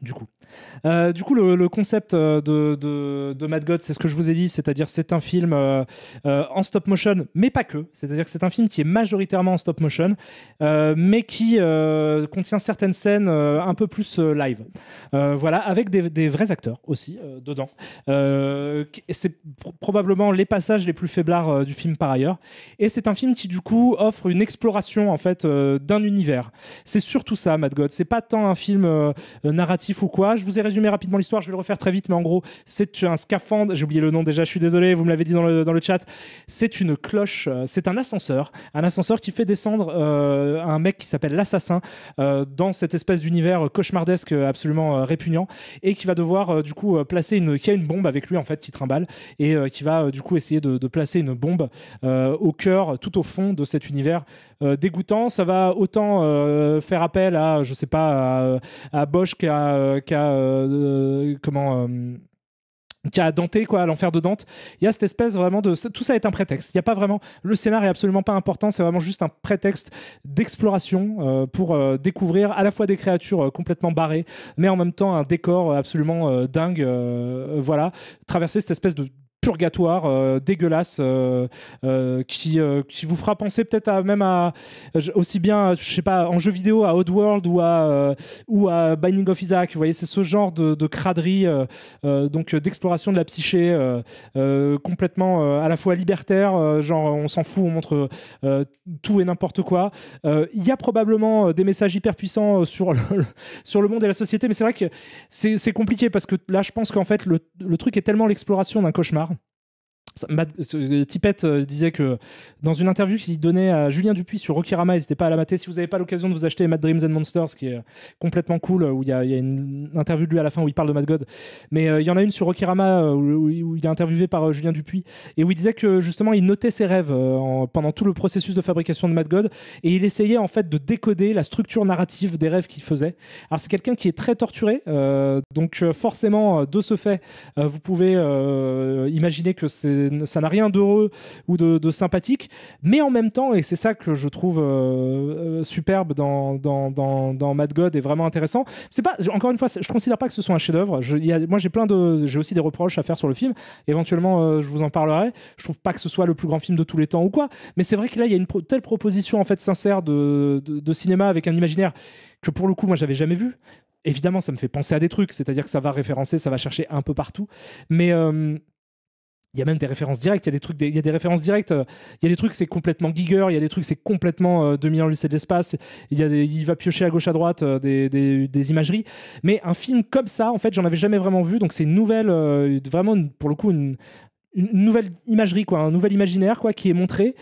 Du coup. Euh, du coup, le, concept euh, de, Mad God, c'est ce que je vous ai dit, c'est-à-dire c'est un film euh, en stop motion, mais pas que. C'est-à-dire que c'est un film qui est majoritairement en stop motion, mais qui contient certaines scènes un peu plus live. voilà, avec des, vrais acteurs aussi dedans. c'est probablement les passages les plus faiblards du film par ailleurs. Et c'est un film qui du coup offre une exploration en fait d'un univers. C'est surtout ça, Mad God. C'est pas tant un film narratif ou quoi je vous ai résumé rapidement l'histoire, je vais le refaire très vite, mais en gros, c'est un scaphandre, j'ai oublié le nom déjà, je suis désolé, vous me l'avez dit dans le, dans le chat, c'est une cloche, euh, c'est un ascenseur, un ascenseur qui fait descendre euh, un mec qui s'appelle l'assassin euh, dans cette espèce d'univers cauchemardesque absolument répugnant, et qui va devoir du coup placer une, qui a une bombe avec lui en fait, qui trimballe, et qui va du coup essayer de, de placer une bombe au cœur, tout au fond de cet univers euh, dégoûtant. Ça va autant euh, faire appel à, je sais pas, à, Bosch qu'à, euh, qu'à comment qui a Dante, quoi, à l'enfer de Dante. Il y a cette espèce vraiment de. Tout ça est un prétexte. Il n'y a pas vraiment. Le scénar est absolument pas important. C'est vraiment juste un prétexte d'exploration pour découvrir à la fois des créatures complètement barrées, mais en même temps un décor absolument dingue. voilà. Traverser cette espèce de, purgatoire euh, dégueulasse euh, euh, qui, qui vous fera penser peut-être à, même à aussi bien, je sais pas, en jeu vidéo à Oddworld ou à, ou à Binding of Isaac. Vous voyez, c'est ce genre de, de craderie, donc d'exploration de la psyché complètement à la fois libertaire, genre on s'en fout, on montre tout et n'importe quoi. Il y a probablement des messages hyper puissants sur le, sur le monde et la société, mais c'est vrai que c'est compliqué parce que là, je pense qu'en fait, le, truc est tellement l'exploration d'un cauchemar euh, Tipette euh, disait que dans une interview qu'il donnait à Julien Dupuis sur Okirama, n'hésitez pas à la mater. Si vous n'avez pas l'occasion de vous acheter Mad Dreams and Monsters, qui est complètement cool, euh, où il y, a une interview de lui à la fin où il parle de Mad God. Mais il y en a une sur Okirama où, il est interviewé par Julien Dupuis et où il disait que justement il notait ses rêves pendant tout le processus de fabrication de Mad God et il essayait en fait de décoder la structure narrative des rêves qu'il faisait. Alors c'est quelqu'un qui est très torturé, donc forcément de ce fait, vous pouvez imaginer que c'est ça n'a rien d'heureux ou de, sympathique. Mais en même temps, et c'est ça que je trouve euh, euh, superbe dans, dans, Mad God et vraiment intéressant, c'est pas, encore une fois, je ne considère pas que ce soit un chef-d'œuvre. Moi, j'ai plein de, j'ai aussi des reproches à faire sur le film. Éventuellement, euh, je vous en parlerai. Je trouve pas que ce soit le plus grand film de tous les temps ou quoi. Mais c'est vrai que là, il y a une telle proposition en fait sincère de, cinéma avec un imaginaire que pour le coup, moi, j'avais jamais vu évidemment, ça me fait penser à des trucs, c'est-à-dire que ça va référencer, ça va chercher un peu partout. Mais il y a même des références directes, il y a des trucs, il y a des références directes, euh, il y a des trucs c'est complètement Giger, il y a des trucs c'est complètement euh, 2000 ans lycée de l'espace, il, y a il va piocher à gauche à droite euh, des, des, imageries, mais un film comme ça en fait j'en avais jamais vraiment vu, donc c'est une nouvelle, euh, vraiment pour le coup une, une nouvelle imagerie quoi, un nouvel imaginaire quoi qui est montré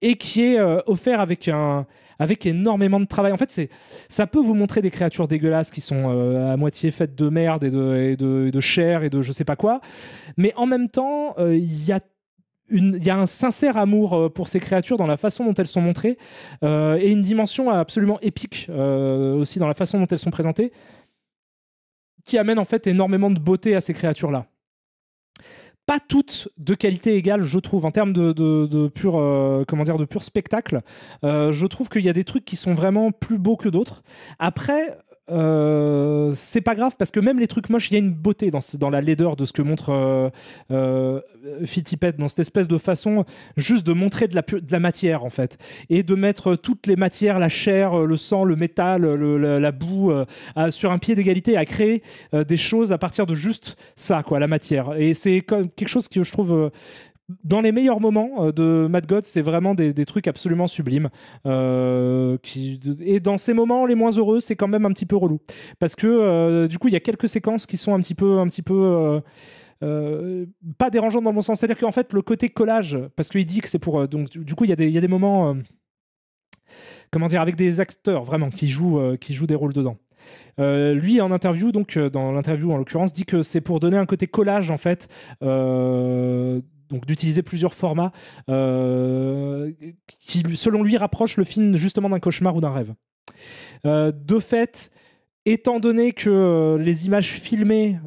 et qui est offert avec un avec énormément de travail. En fait, c'est ça peut vous montrer des créatures dégueulasses qui sont euh, à moitié faites de merde et de, chair et de je sais pas quoi, mais en même temps, euh, il y a il a un sincère amour euh, pour ces créatures dans la façon dont elles sont montrées et une dimension absolument épique aussi dans la façon dont elles sont présentées qui amène en fait énormément de beauté à ces créatures-là pas toutes de qualité égale, je trouve, en termes de, pur, euh, de pur spectacle. Euh, je trouve qu'il y a des trucs qui sont vraiment plus beaux que d'autres. Après, euh, c'est pas grave parce que même les trucs moches, il y a une beauté dans, la laideur de ce que montre euh, euh dans cette espèce de façon juste de montrer de la, matière en fait et de mettre toutes les matières, la chair, le sang, le métal, la, boue euh, sur un pied d'égalité à créer des choses à partir de juste ça quoi, la matière. Et c'est quelque chose que je trouve dans les meilleurs moments euh, de Mad God, c'est vraiment des, trucs absolument sublimes. Euh, qui, et dans ces moments les moins heureux, c'est quand même un petit peu relou. Parce que euh, du coup, il y a quelques séquences qui sont un petit peu. Un petit peu pas dérangeantes dans le bon sens. C'est-à-dire qu'en fait, le côté collage, parce qu'il dit que c'est pour. donc, du coup, il y, a des moments. comment dire Avec des acteurs vraiment qui jouent, qui jouent des rôles dedans. lui, en interview, donc dans l'interview en l'occurrence, dit que c'est pour donner un côté collage en fait euh, donc d'utiliser plusieurs formats euh, qui, selon lui, rapprochent le film justement d'un cauchemar ou d'un rêve. Euh, de fait, étant donné que euh, les images filmées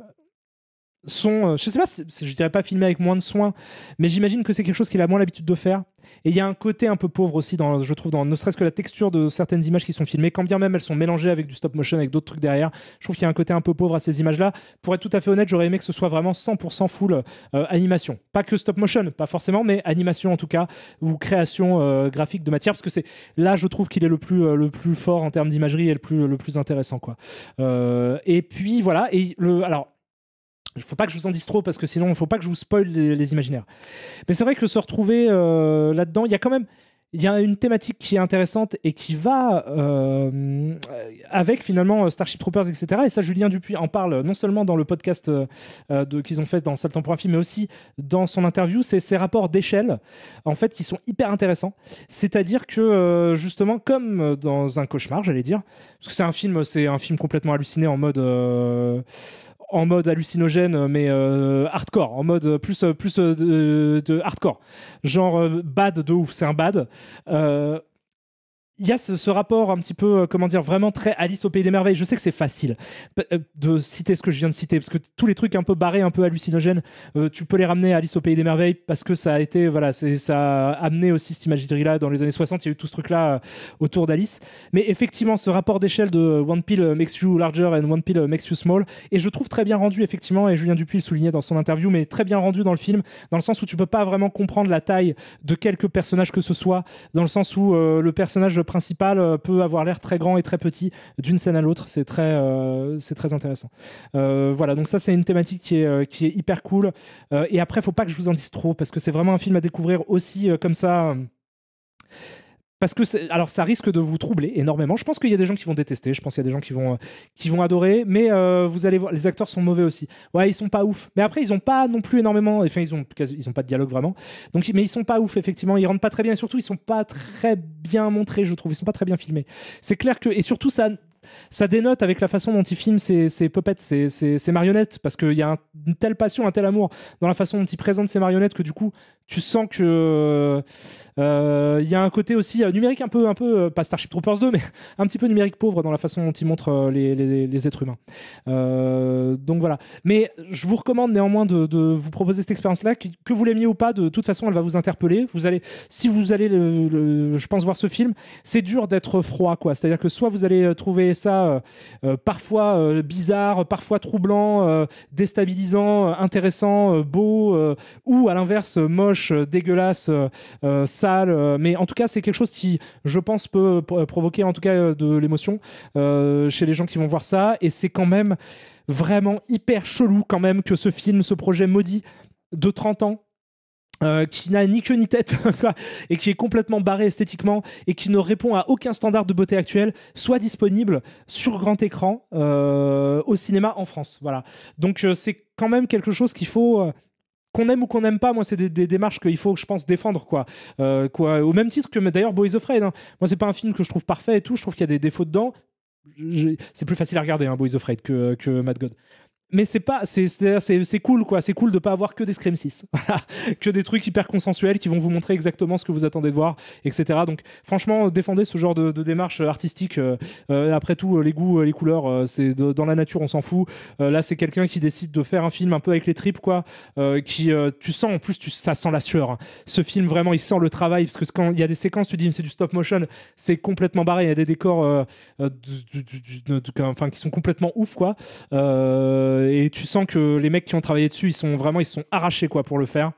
sont, euh, je sais pas, je dirais pas filmé avec moins de soin, mais j'imagine que c'est quelque chose qu'il a moins l'habitude de faire. Et il y a un côté un peu pauvre aussi, dans, je trouve, dans ne serait-ce que la texture de certaines images qui sont filmées, quand bien même elles sont mélangées avec du stop motion, avec d'autres trucs derrière. Je trouve qu'il y a un côté un peu pauvre à ces images-là. Pour être tout à fait honnête, j'aurais aimé que ce soit vraiment 100% full euh, animation. Pas que stop motion, pas forcément, mais animation en tout cas, ou création euh, graphique de matière, parce que c'est là, je trouve qu'il est le plus, le plus fort en termes d'imagerie et le plus, le plus intéressant. Quoi. et puis voilà, et le, alors il faut pas que je vous en dise trop parce que sinon, il faut pas que je vous spoil les, imaginaires. Mais c'est vrai que se retrouver euh, là-dedans, il y a quand même il y a une thématique qui est intéressante et qui va euh, avec finalement Starship Troopers, etc. Et ça, Julien Dupuis en parle non seulement dans le podcast euh, qu'ils ont fait dans Saltan pour film, mais aussi dans son interview. C'est ces rapports d'échelle, en fait, qui sont hyper intéressants. C'est-à-dire que, justement, comme dans un cauchemar, j'allais dire, parce que c'est un film, c'est un film complètement halluciné en mode en mode hallucinogène, mais euh, hardcore, en mode plus, plus euh, de, hardcore. Genre euh, bad de ouf, c'est un bad. Euh, il y a ce, rapport un petit peu, euh, comment dire, vraiment très Alice au Pays des Merveilles. Je sais que c'est facile euh, de citer ce que je viens de citer, parce que tous les trucs un peu barrés, un peu hallucinogènes, euh, tu peux les ramener à Alice au Pays des Merveilles, parce que ça a été, voilà, ça a amené aussi cette imaginerie là Dans les années 60, il y a eu tout ce truc-là autour d'Alice. Mais effectivement, ce rapport d'échelle de One Pill makes you larger and One Pill makes you small, et je trouve très bien rendu, effectivement, et Julien Dupuis le soulignait dans son interview, mais très bien rendu dans le film, dans le sens où tu peux pas vraiment comprendre la taille de quelques personnages que ce soit, dans le sens où le personnage principal euh, peut avoir l'air très grand et très petit d'une scène à l'autre. C'est très, euh, c'est très intéressant. Euh, voilà, donc ça, c'est une thématique qui est, qui est hyper cool. et après, il faut pas que je vous en dise trop parce que c'est vraiment un film à découvrir aussi comme ça parce que alors ça risque de vous troubler énormément. Je pense qu'il y a des gens qui vont détester, je pense qu'il y a des gens qui vont, euh, qui vont adorer, mais euh, vous allez voir, les acteurs sont mauvais aussi. Ouais, ils sont pas ouf. Mais après, ils ont pas non plus énormément, enfin, ils ont, ils ont pas de dialogue vraiment. Donc, mais ils sont pas ouf, effectivement. Ils rentrent pas très bien, surtout, ils sont pas très bien montrés, je trouve. Ils sont pas très bien filmés. C'est clair que, et surtout, ça ça dénote avec la façon dont il filme ses, popettes puppets, ses, marionnettes, parce qu'il y a une telle passion, un tel amour dans la façon dont il présente ses marionnettes que du coup, tu sens que euh, il y a un côté aussi euh, numérique un peu, un peu, euh, pas Starship Troopers 2, mais un petit peu numérique pauvre dans la façon dont il montre les, êtres humains. donc voilà. Mais je vous recommande néanmoins de, vous proposer cette expérience-là, que, vous l'aimiez ou pas, de toute façon, elle va vous interpeller. Vous allez, si vous allez, le, je pense, voir ce film, c'est dur d'être froid, quoi. C'est-à-dire que soit vous allez trouver ça euh, euh, parfois euh, bizarre, parfois troublant, déstabilisant, intéressant, beau, ou à l'inverse moche, dégueulasse, sale, mais en tout cas c'est quelque chose qui, je pense, peut provoquer en tout cas de l'émotion chez les gens qui vont voir ça, et c'est quand même vraiment hyper chelou quand même que ce film, ce projet maudit de 30 ans euh, qui n'a ni queue ni tête et qui est complètement barré esthétiquement et qui ne répond à aucun standard de beauté actuel soit disponible sur grand écran euh, au cinéma en France. Voilà. Donc euh, c'est quand même quelque chose qu'il faut qu'on aime ou qu'on n'aime pas, moi, c'est des, démarches qu'il faut, je pense, défendre, quoi. quoi. Au même titre que d'ailleurs Boys of Fred. Hein. Moi, c'est pas un film que je trouve parfait et tout. Je trouve qu'il y a des défauts dedans. C'est plus facile à regarder, hein, Boys of Fred que Mad God mais c'est pas c'est cool quoi c'est cool de pas avoir que des Scream 6 que des trucs hyper consensuels qui vont vous montrer exactement ce que vous attendez de voir etc donc franchement défendez ce genre de, démarche artistique après tout les goûts les couleurs c'est dans la nature on s'en fout là c'est quelqu'un qui décide de faire un film un peu avec les tripes quoi qui tu sens en plus ça sent la sueur ce film vraiment il sent le travail parce que quand il y a des séquences tu dis c'est du stop motion c'est complètement barré il y a des décors enfin, qui sont complètement ouf quoi euh, euh, et tu sens que les mecs qui ont travaillé dessus, ils sont vraiment, ils sont arrachés quoi pour le faire.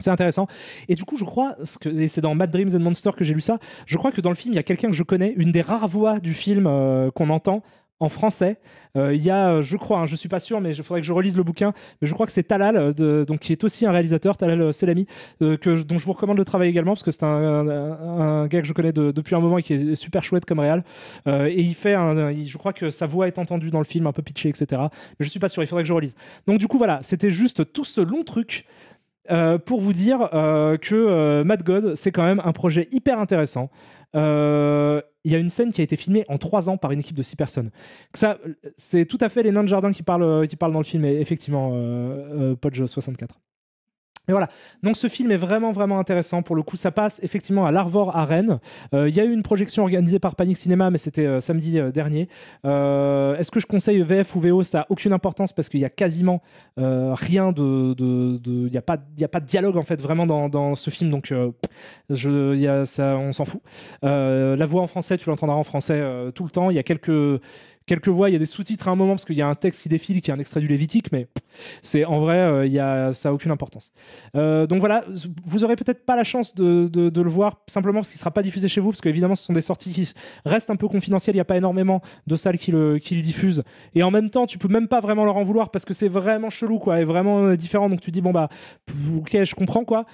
C'est intéressant. Et du coup, je crois, et c'est dans Mad Dreams and Monsters que j'ai lu ça, je crois que dans le film, il y a quelqu'un que je connais, une des rares voix du film euh, qu'on entend en français. Euh, il y a, euh, je crois, hein, je suis pas sûr, mais il faudrait que je relise le bouquin, mais je crois que c'est Talal, euh, donc, qui est aussi un réalisateur, Talal Selami, que, dont je vous recommande le travail également, parce que c'est un, gars que je connais depuis un moment et qui est super chouette comme réal. et il fait, je crois que sa voix est entendue dans le film, un peu pitchée, etc. Mais je suis pas sûr, il faudrait que je relise. Donc du coup, voilà, c'était juste tout ce long truc. pour vous dire que Mad God, c'est quand même un projet hyper intéressant. Euh, il y a une scène qui a été filmée en trois ans par une équipe de six personnes. Ça, c'est tout à fait les nains de jardin qui parlent, qui parlent dans le film, et effectivement, euh, euh, Podge 64. Et voilà. Donc ce film est vraiment vraiment intéressant. Pour le coup, ça passe effectivement à l'Arvor à Rennes. Euh, il y a eu une projection organisée par Panic Cinéma, mais c'était euh, samedi euh, dernier. Est-ce que je conseille VF ou VO Ça n'a aucune importance parce qu'il n'y a quasiment rien de, il n'y a pas, a pas de dialogue en fait vraiment dans, ce film. Donc je, ça, on s'en fout. la voix en français, tu l'entendras en français tout le temps. Il y a quelques quelques voix, il y a des sous-titres à un moment parce qu'il y a un texte qui défile, qui est un extrait du Lévitique, mais c'est en vrai, euh, il y a, ça n'a aucune importance. Euh, donc voilà, vous aurez peut-être pas la chance de, de, le voir simplement parce qu'il ne sera pas diffusé chez vous, parce qu'évidemment, ce sont des sorties qui restent un peu confidentielles, il n'y a pas énormément de salles qui le, qui le diffusent. Et en même temps, tu peux même pas vraiment leur en vouloir parce que c'est vraiment chelou, quoi, et vraiment euh, différent. Donc tu dis, bon, bah, ok, je comprends, quoi.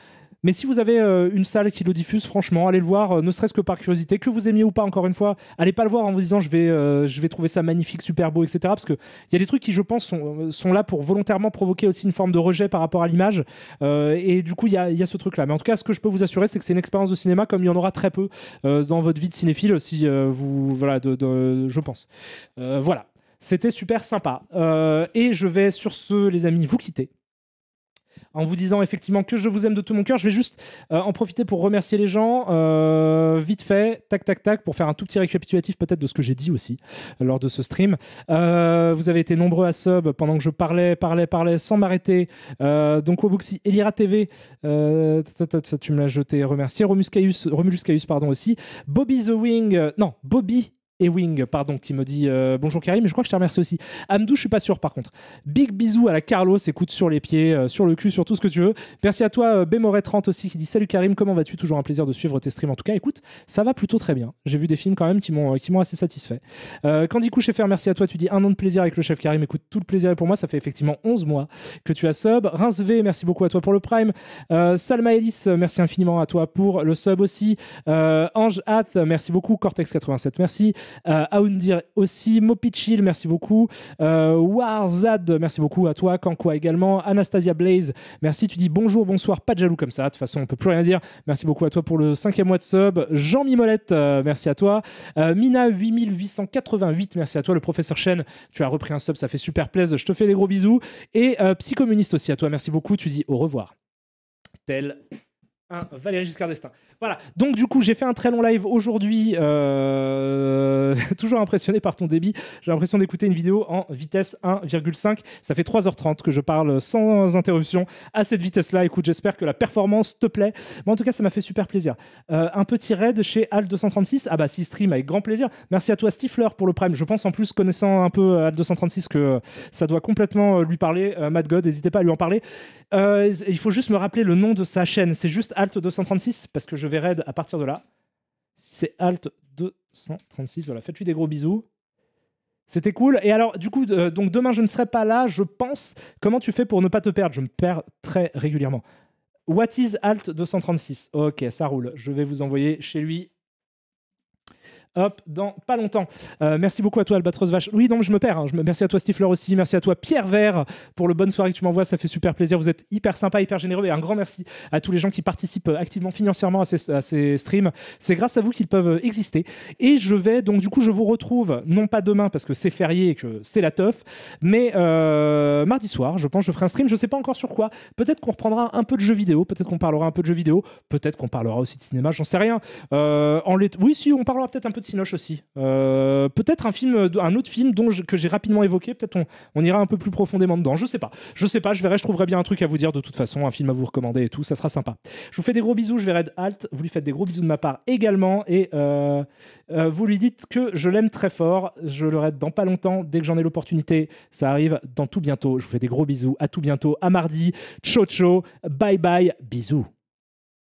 Mais si vous avez euh, une salle qui le diffuse, franchement, allez le voir, euh, ne serait-ce que par curiosité, que vous aimiez ou pas, encore une fois, allez pas le voir en vous disant je vais, euh, je vais trouver ça magnifique, super beau, etc. Parce qu'il y a des trucs qui, je pense, sont, là pour volontairement provoquer aussi une forme de rejet par rapport à l'image. et du coup, il y a, ce truc-là. Mais en tout cas, ce que je peux vous assurer, c'est que c'est une expérience de cinéma comme il y en aura très peu dans votre vie de cinéphile, si vous. Voilà, de je pense. voilà. C'était super sympa. et je vais sur ce, les amis, vous quitter en vous disant effectivement que je vous aime de tout mon cœur. Je vais juste euh, en profiter pour remercier les gens euh, vite fait, tac tac tac, pour faire un tout petit récapitulatif peut-être de ce que j'ai dit aussi euh, lors de ce stream. vous avez été nombreux à sub pendant que je parlais, parlais, parlais sans m'arrêter. donc Wobuxi, Elira TV, tu me l'as jeté, remercier Romulus Caius pardon aussi, Bobby the Wing, non Bobby Ewing, pardon, qui me dit euh, bonjour Karim, mais je crois que je te remercie aussi. Amdou, je suis pas sûr par contre. Big bisous à la Carlos, écoute sur les pieds, euh, sur le cul, sur tout ce que tu veux. Merci à toi, euh, Bémoret30 aussi, qui dit salut Karim, comment vas-tu Toujours un plaisir de suivre tes streams. En tout cas, écoute, ça va plutôt très bien. J'ai vu des films quand même qui m'ont qui m'ont assez satisfait. Candy Couchefer, merci à toi. Tu dis un an de plaisir avec le chef Karim. Écoute, tout le plaisir est pour moi. Ça fait effectivement 11 mois que tu as sub. Rince V, merci beaucoup à toi pour le Prime. Salma Ellis, merci infiniment à toi pour le sub aussi. Ange Hath, merci beaucoup. Cortex87, merci. Euh, Aoundir aussi. Mopichil, merci beaucoup. Euh, Warzad, merci beaucoup à toi. Kankwa également. Anastasia Blaze, merci. Tu dis bonjour, bonsoir. Pas de jaloux comme ça. De toute façon, on peut plus rien dire. Merci beaucoup à toi pour le cinquième mois de sub. Jean Mimolette, euh, merci à toi. Euh, Mina 8888, merci à toi. Le professeur Chen, tu as repris un sub, ça fait super plaisir. Je te fais des gros bisous. Et Psychomuniste aussi à toi, merci beaucoup. Tu dis au revoir. Tel un Valérie Giscard d'Estaing. Voilà. Donc du coup, j'ai fait un très long live aujourd'hui. Euh, toujours impressionné par ton débit. J'ai l'impression d'écouter une vidéo en vitesse 1,5. Ça fait 3h30 que je parle sans interruption à cette vitesse-là. Écoute, j'espère que la performance te plaît. mais en tout cas, ça m'a fait super plaisir. Euh, un petit raid chez alt 236 Ah bah, si stream avec grand plaisir. Merci à toi, Stifler, pour le prime. Je pense en plus, connaissant un peu euh, alt 236 que ça doit complètement lui parler. Mad God, n'hésitez pas à lui en parler. il faut juste me rappeler le nom de sa chaîne. C'est juste Alt236 parce que je vais raid à partir de là. C'est Alt 236. Voilà, faites-lui des gros bisous. C'était cool. Et alors, du coup, euh, donc demain, je ne serai pas là, je pense. Comment tu fais pour ne pas te perdre Je me perds très régulièrement. What is Alt 236 Ok, ça roule. Je vais vous envoyer chez lui. Hop, dans pas longtemps. Euh, merci beaucoup à toi, Albatros Vache. Oui, non, je me perds. Hein. Je me... Merci à toi, Stifleur, aussi. Merci à toi, Pierre Vert, pour le bonne soirée que tu m'envoies. Ça fait super plaisir. Vous êtes hyper sympa, hyper généreux. Et un grand merci à tous les gens qui participent activement financièrement à ces, streams. C'est grâce à vous qu'ils peuvent exister. Et je vais, donc, du coup, je vous retrouve, non pas demain, parce que c'est férié et que c'est la teuf, mais euh, mardi soir, je pense, je ferai un stream. Je sais pas encore sur quoi. Peut-être qu'on reprendra un peu de jeux vidéo. Peut-être qu'on parlera un peu de jeux vidéo. Peut-être qu'on parlera aussi de cinéma. J'en sais rien. Euh, en oui, si, on parlera peut-être un peu de de aussi. Euh, peut-être un film, un autre film dont que j'ai rapidement évoqué. Peut-être on, on, ira un peu plus profondément dedans. Je sais pas. Je sais pas. Je verrai. Je trouverai bien un truc à vous dire de toute façon, un film à vous recommander et tout. Ça sera sympa. Je vous fais des gros bisous. Je vais Red Alt. Vous lui faites des gros bisous de ma part également et euh, euh, vous lui dites que je l'aime très fort. Je le raid dans pas longtemps. Dès que j'en ai l'opportunité, ça arrive dans tout bientôt. Je vous fais des gros bisous. À tout bientôt. À mardi. Ciao ciao. Bye bye. Bisous.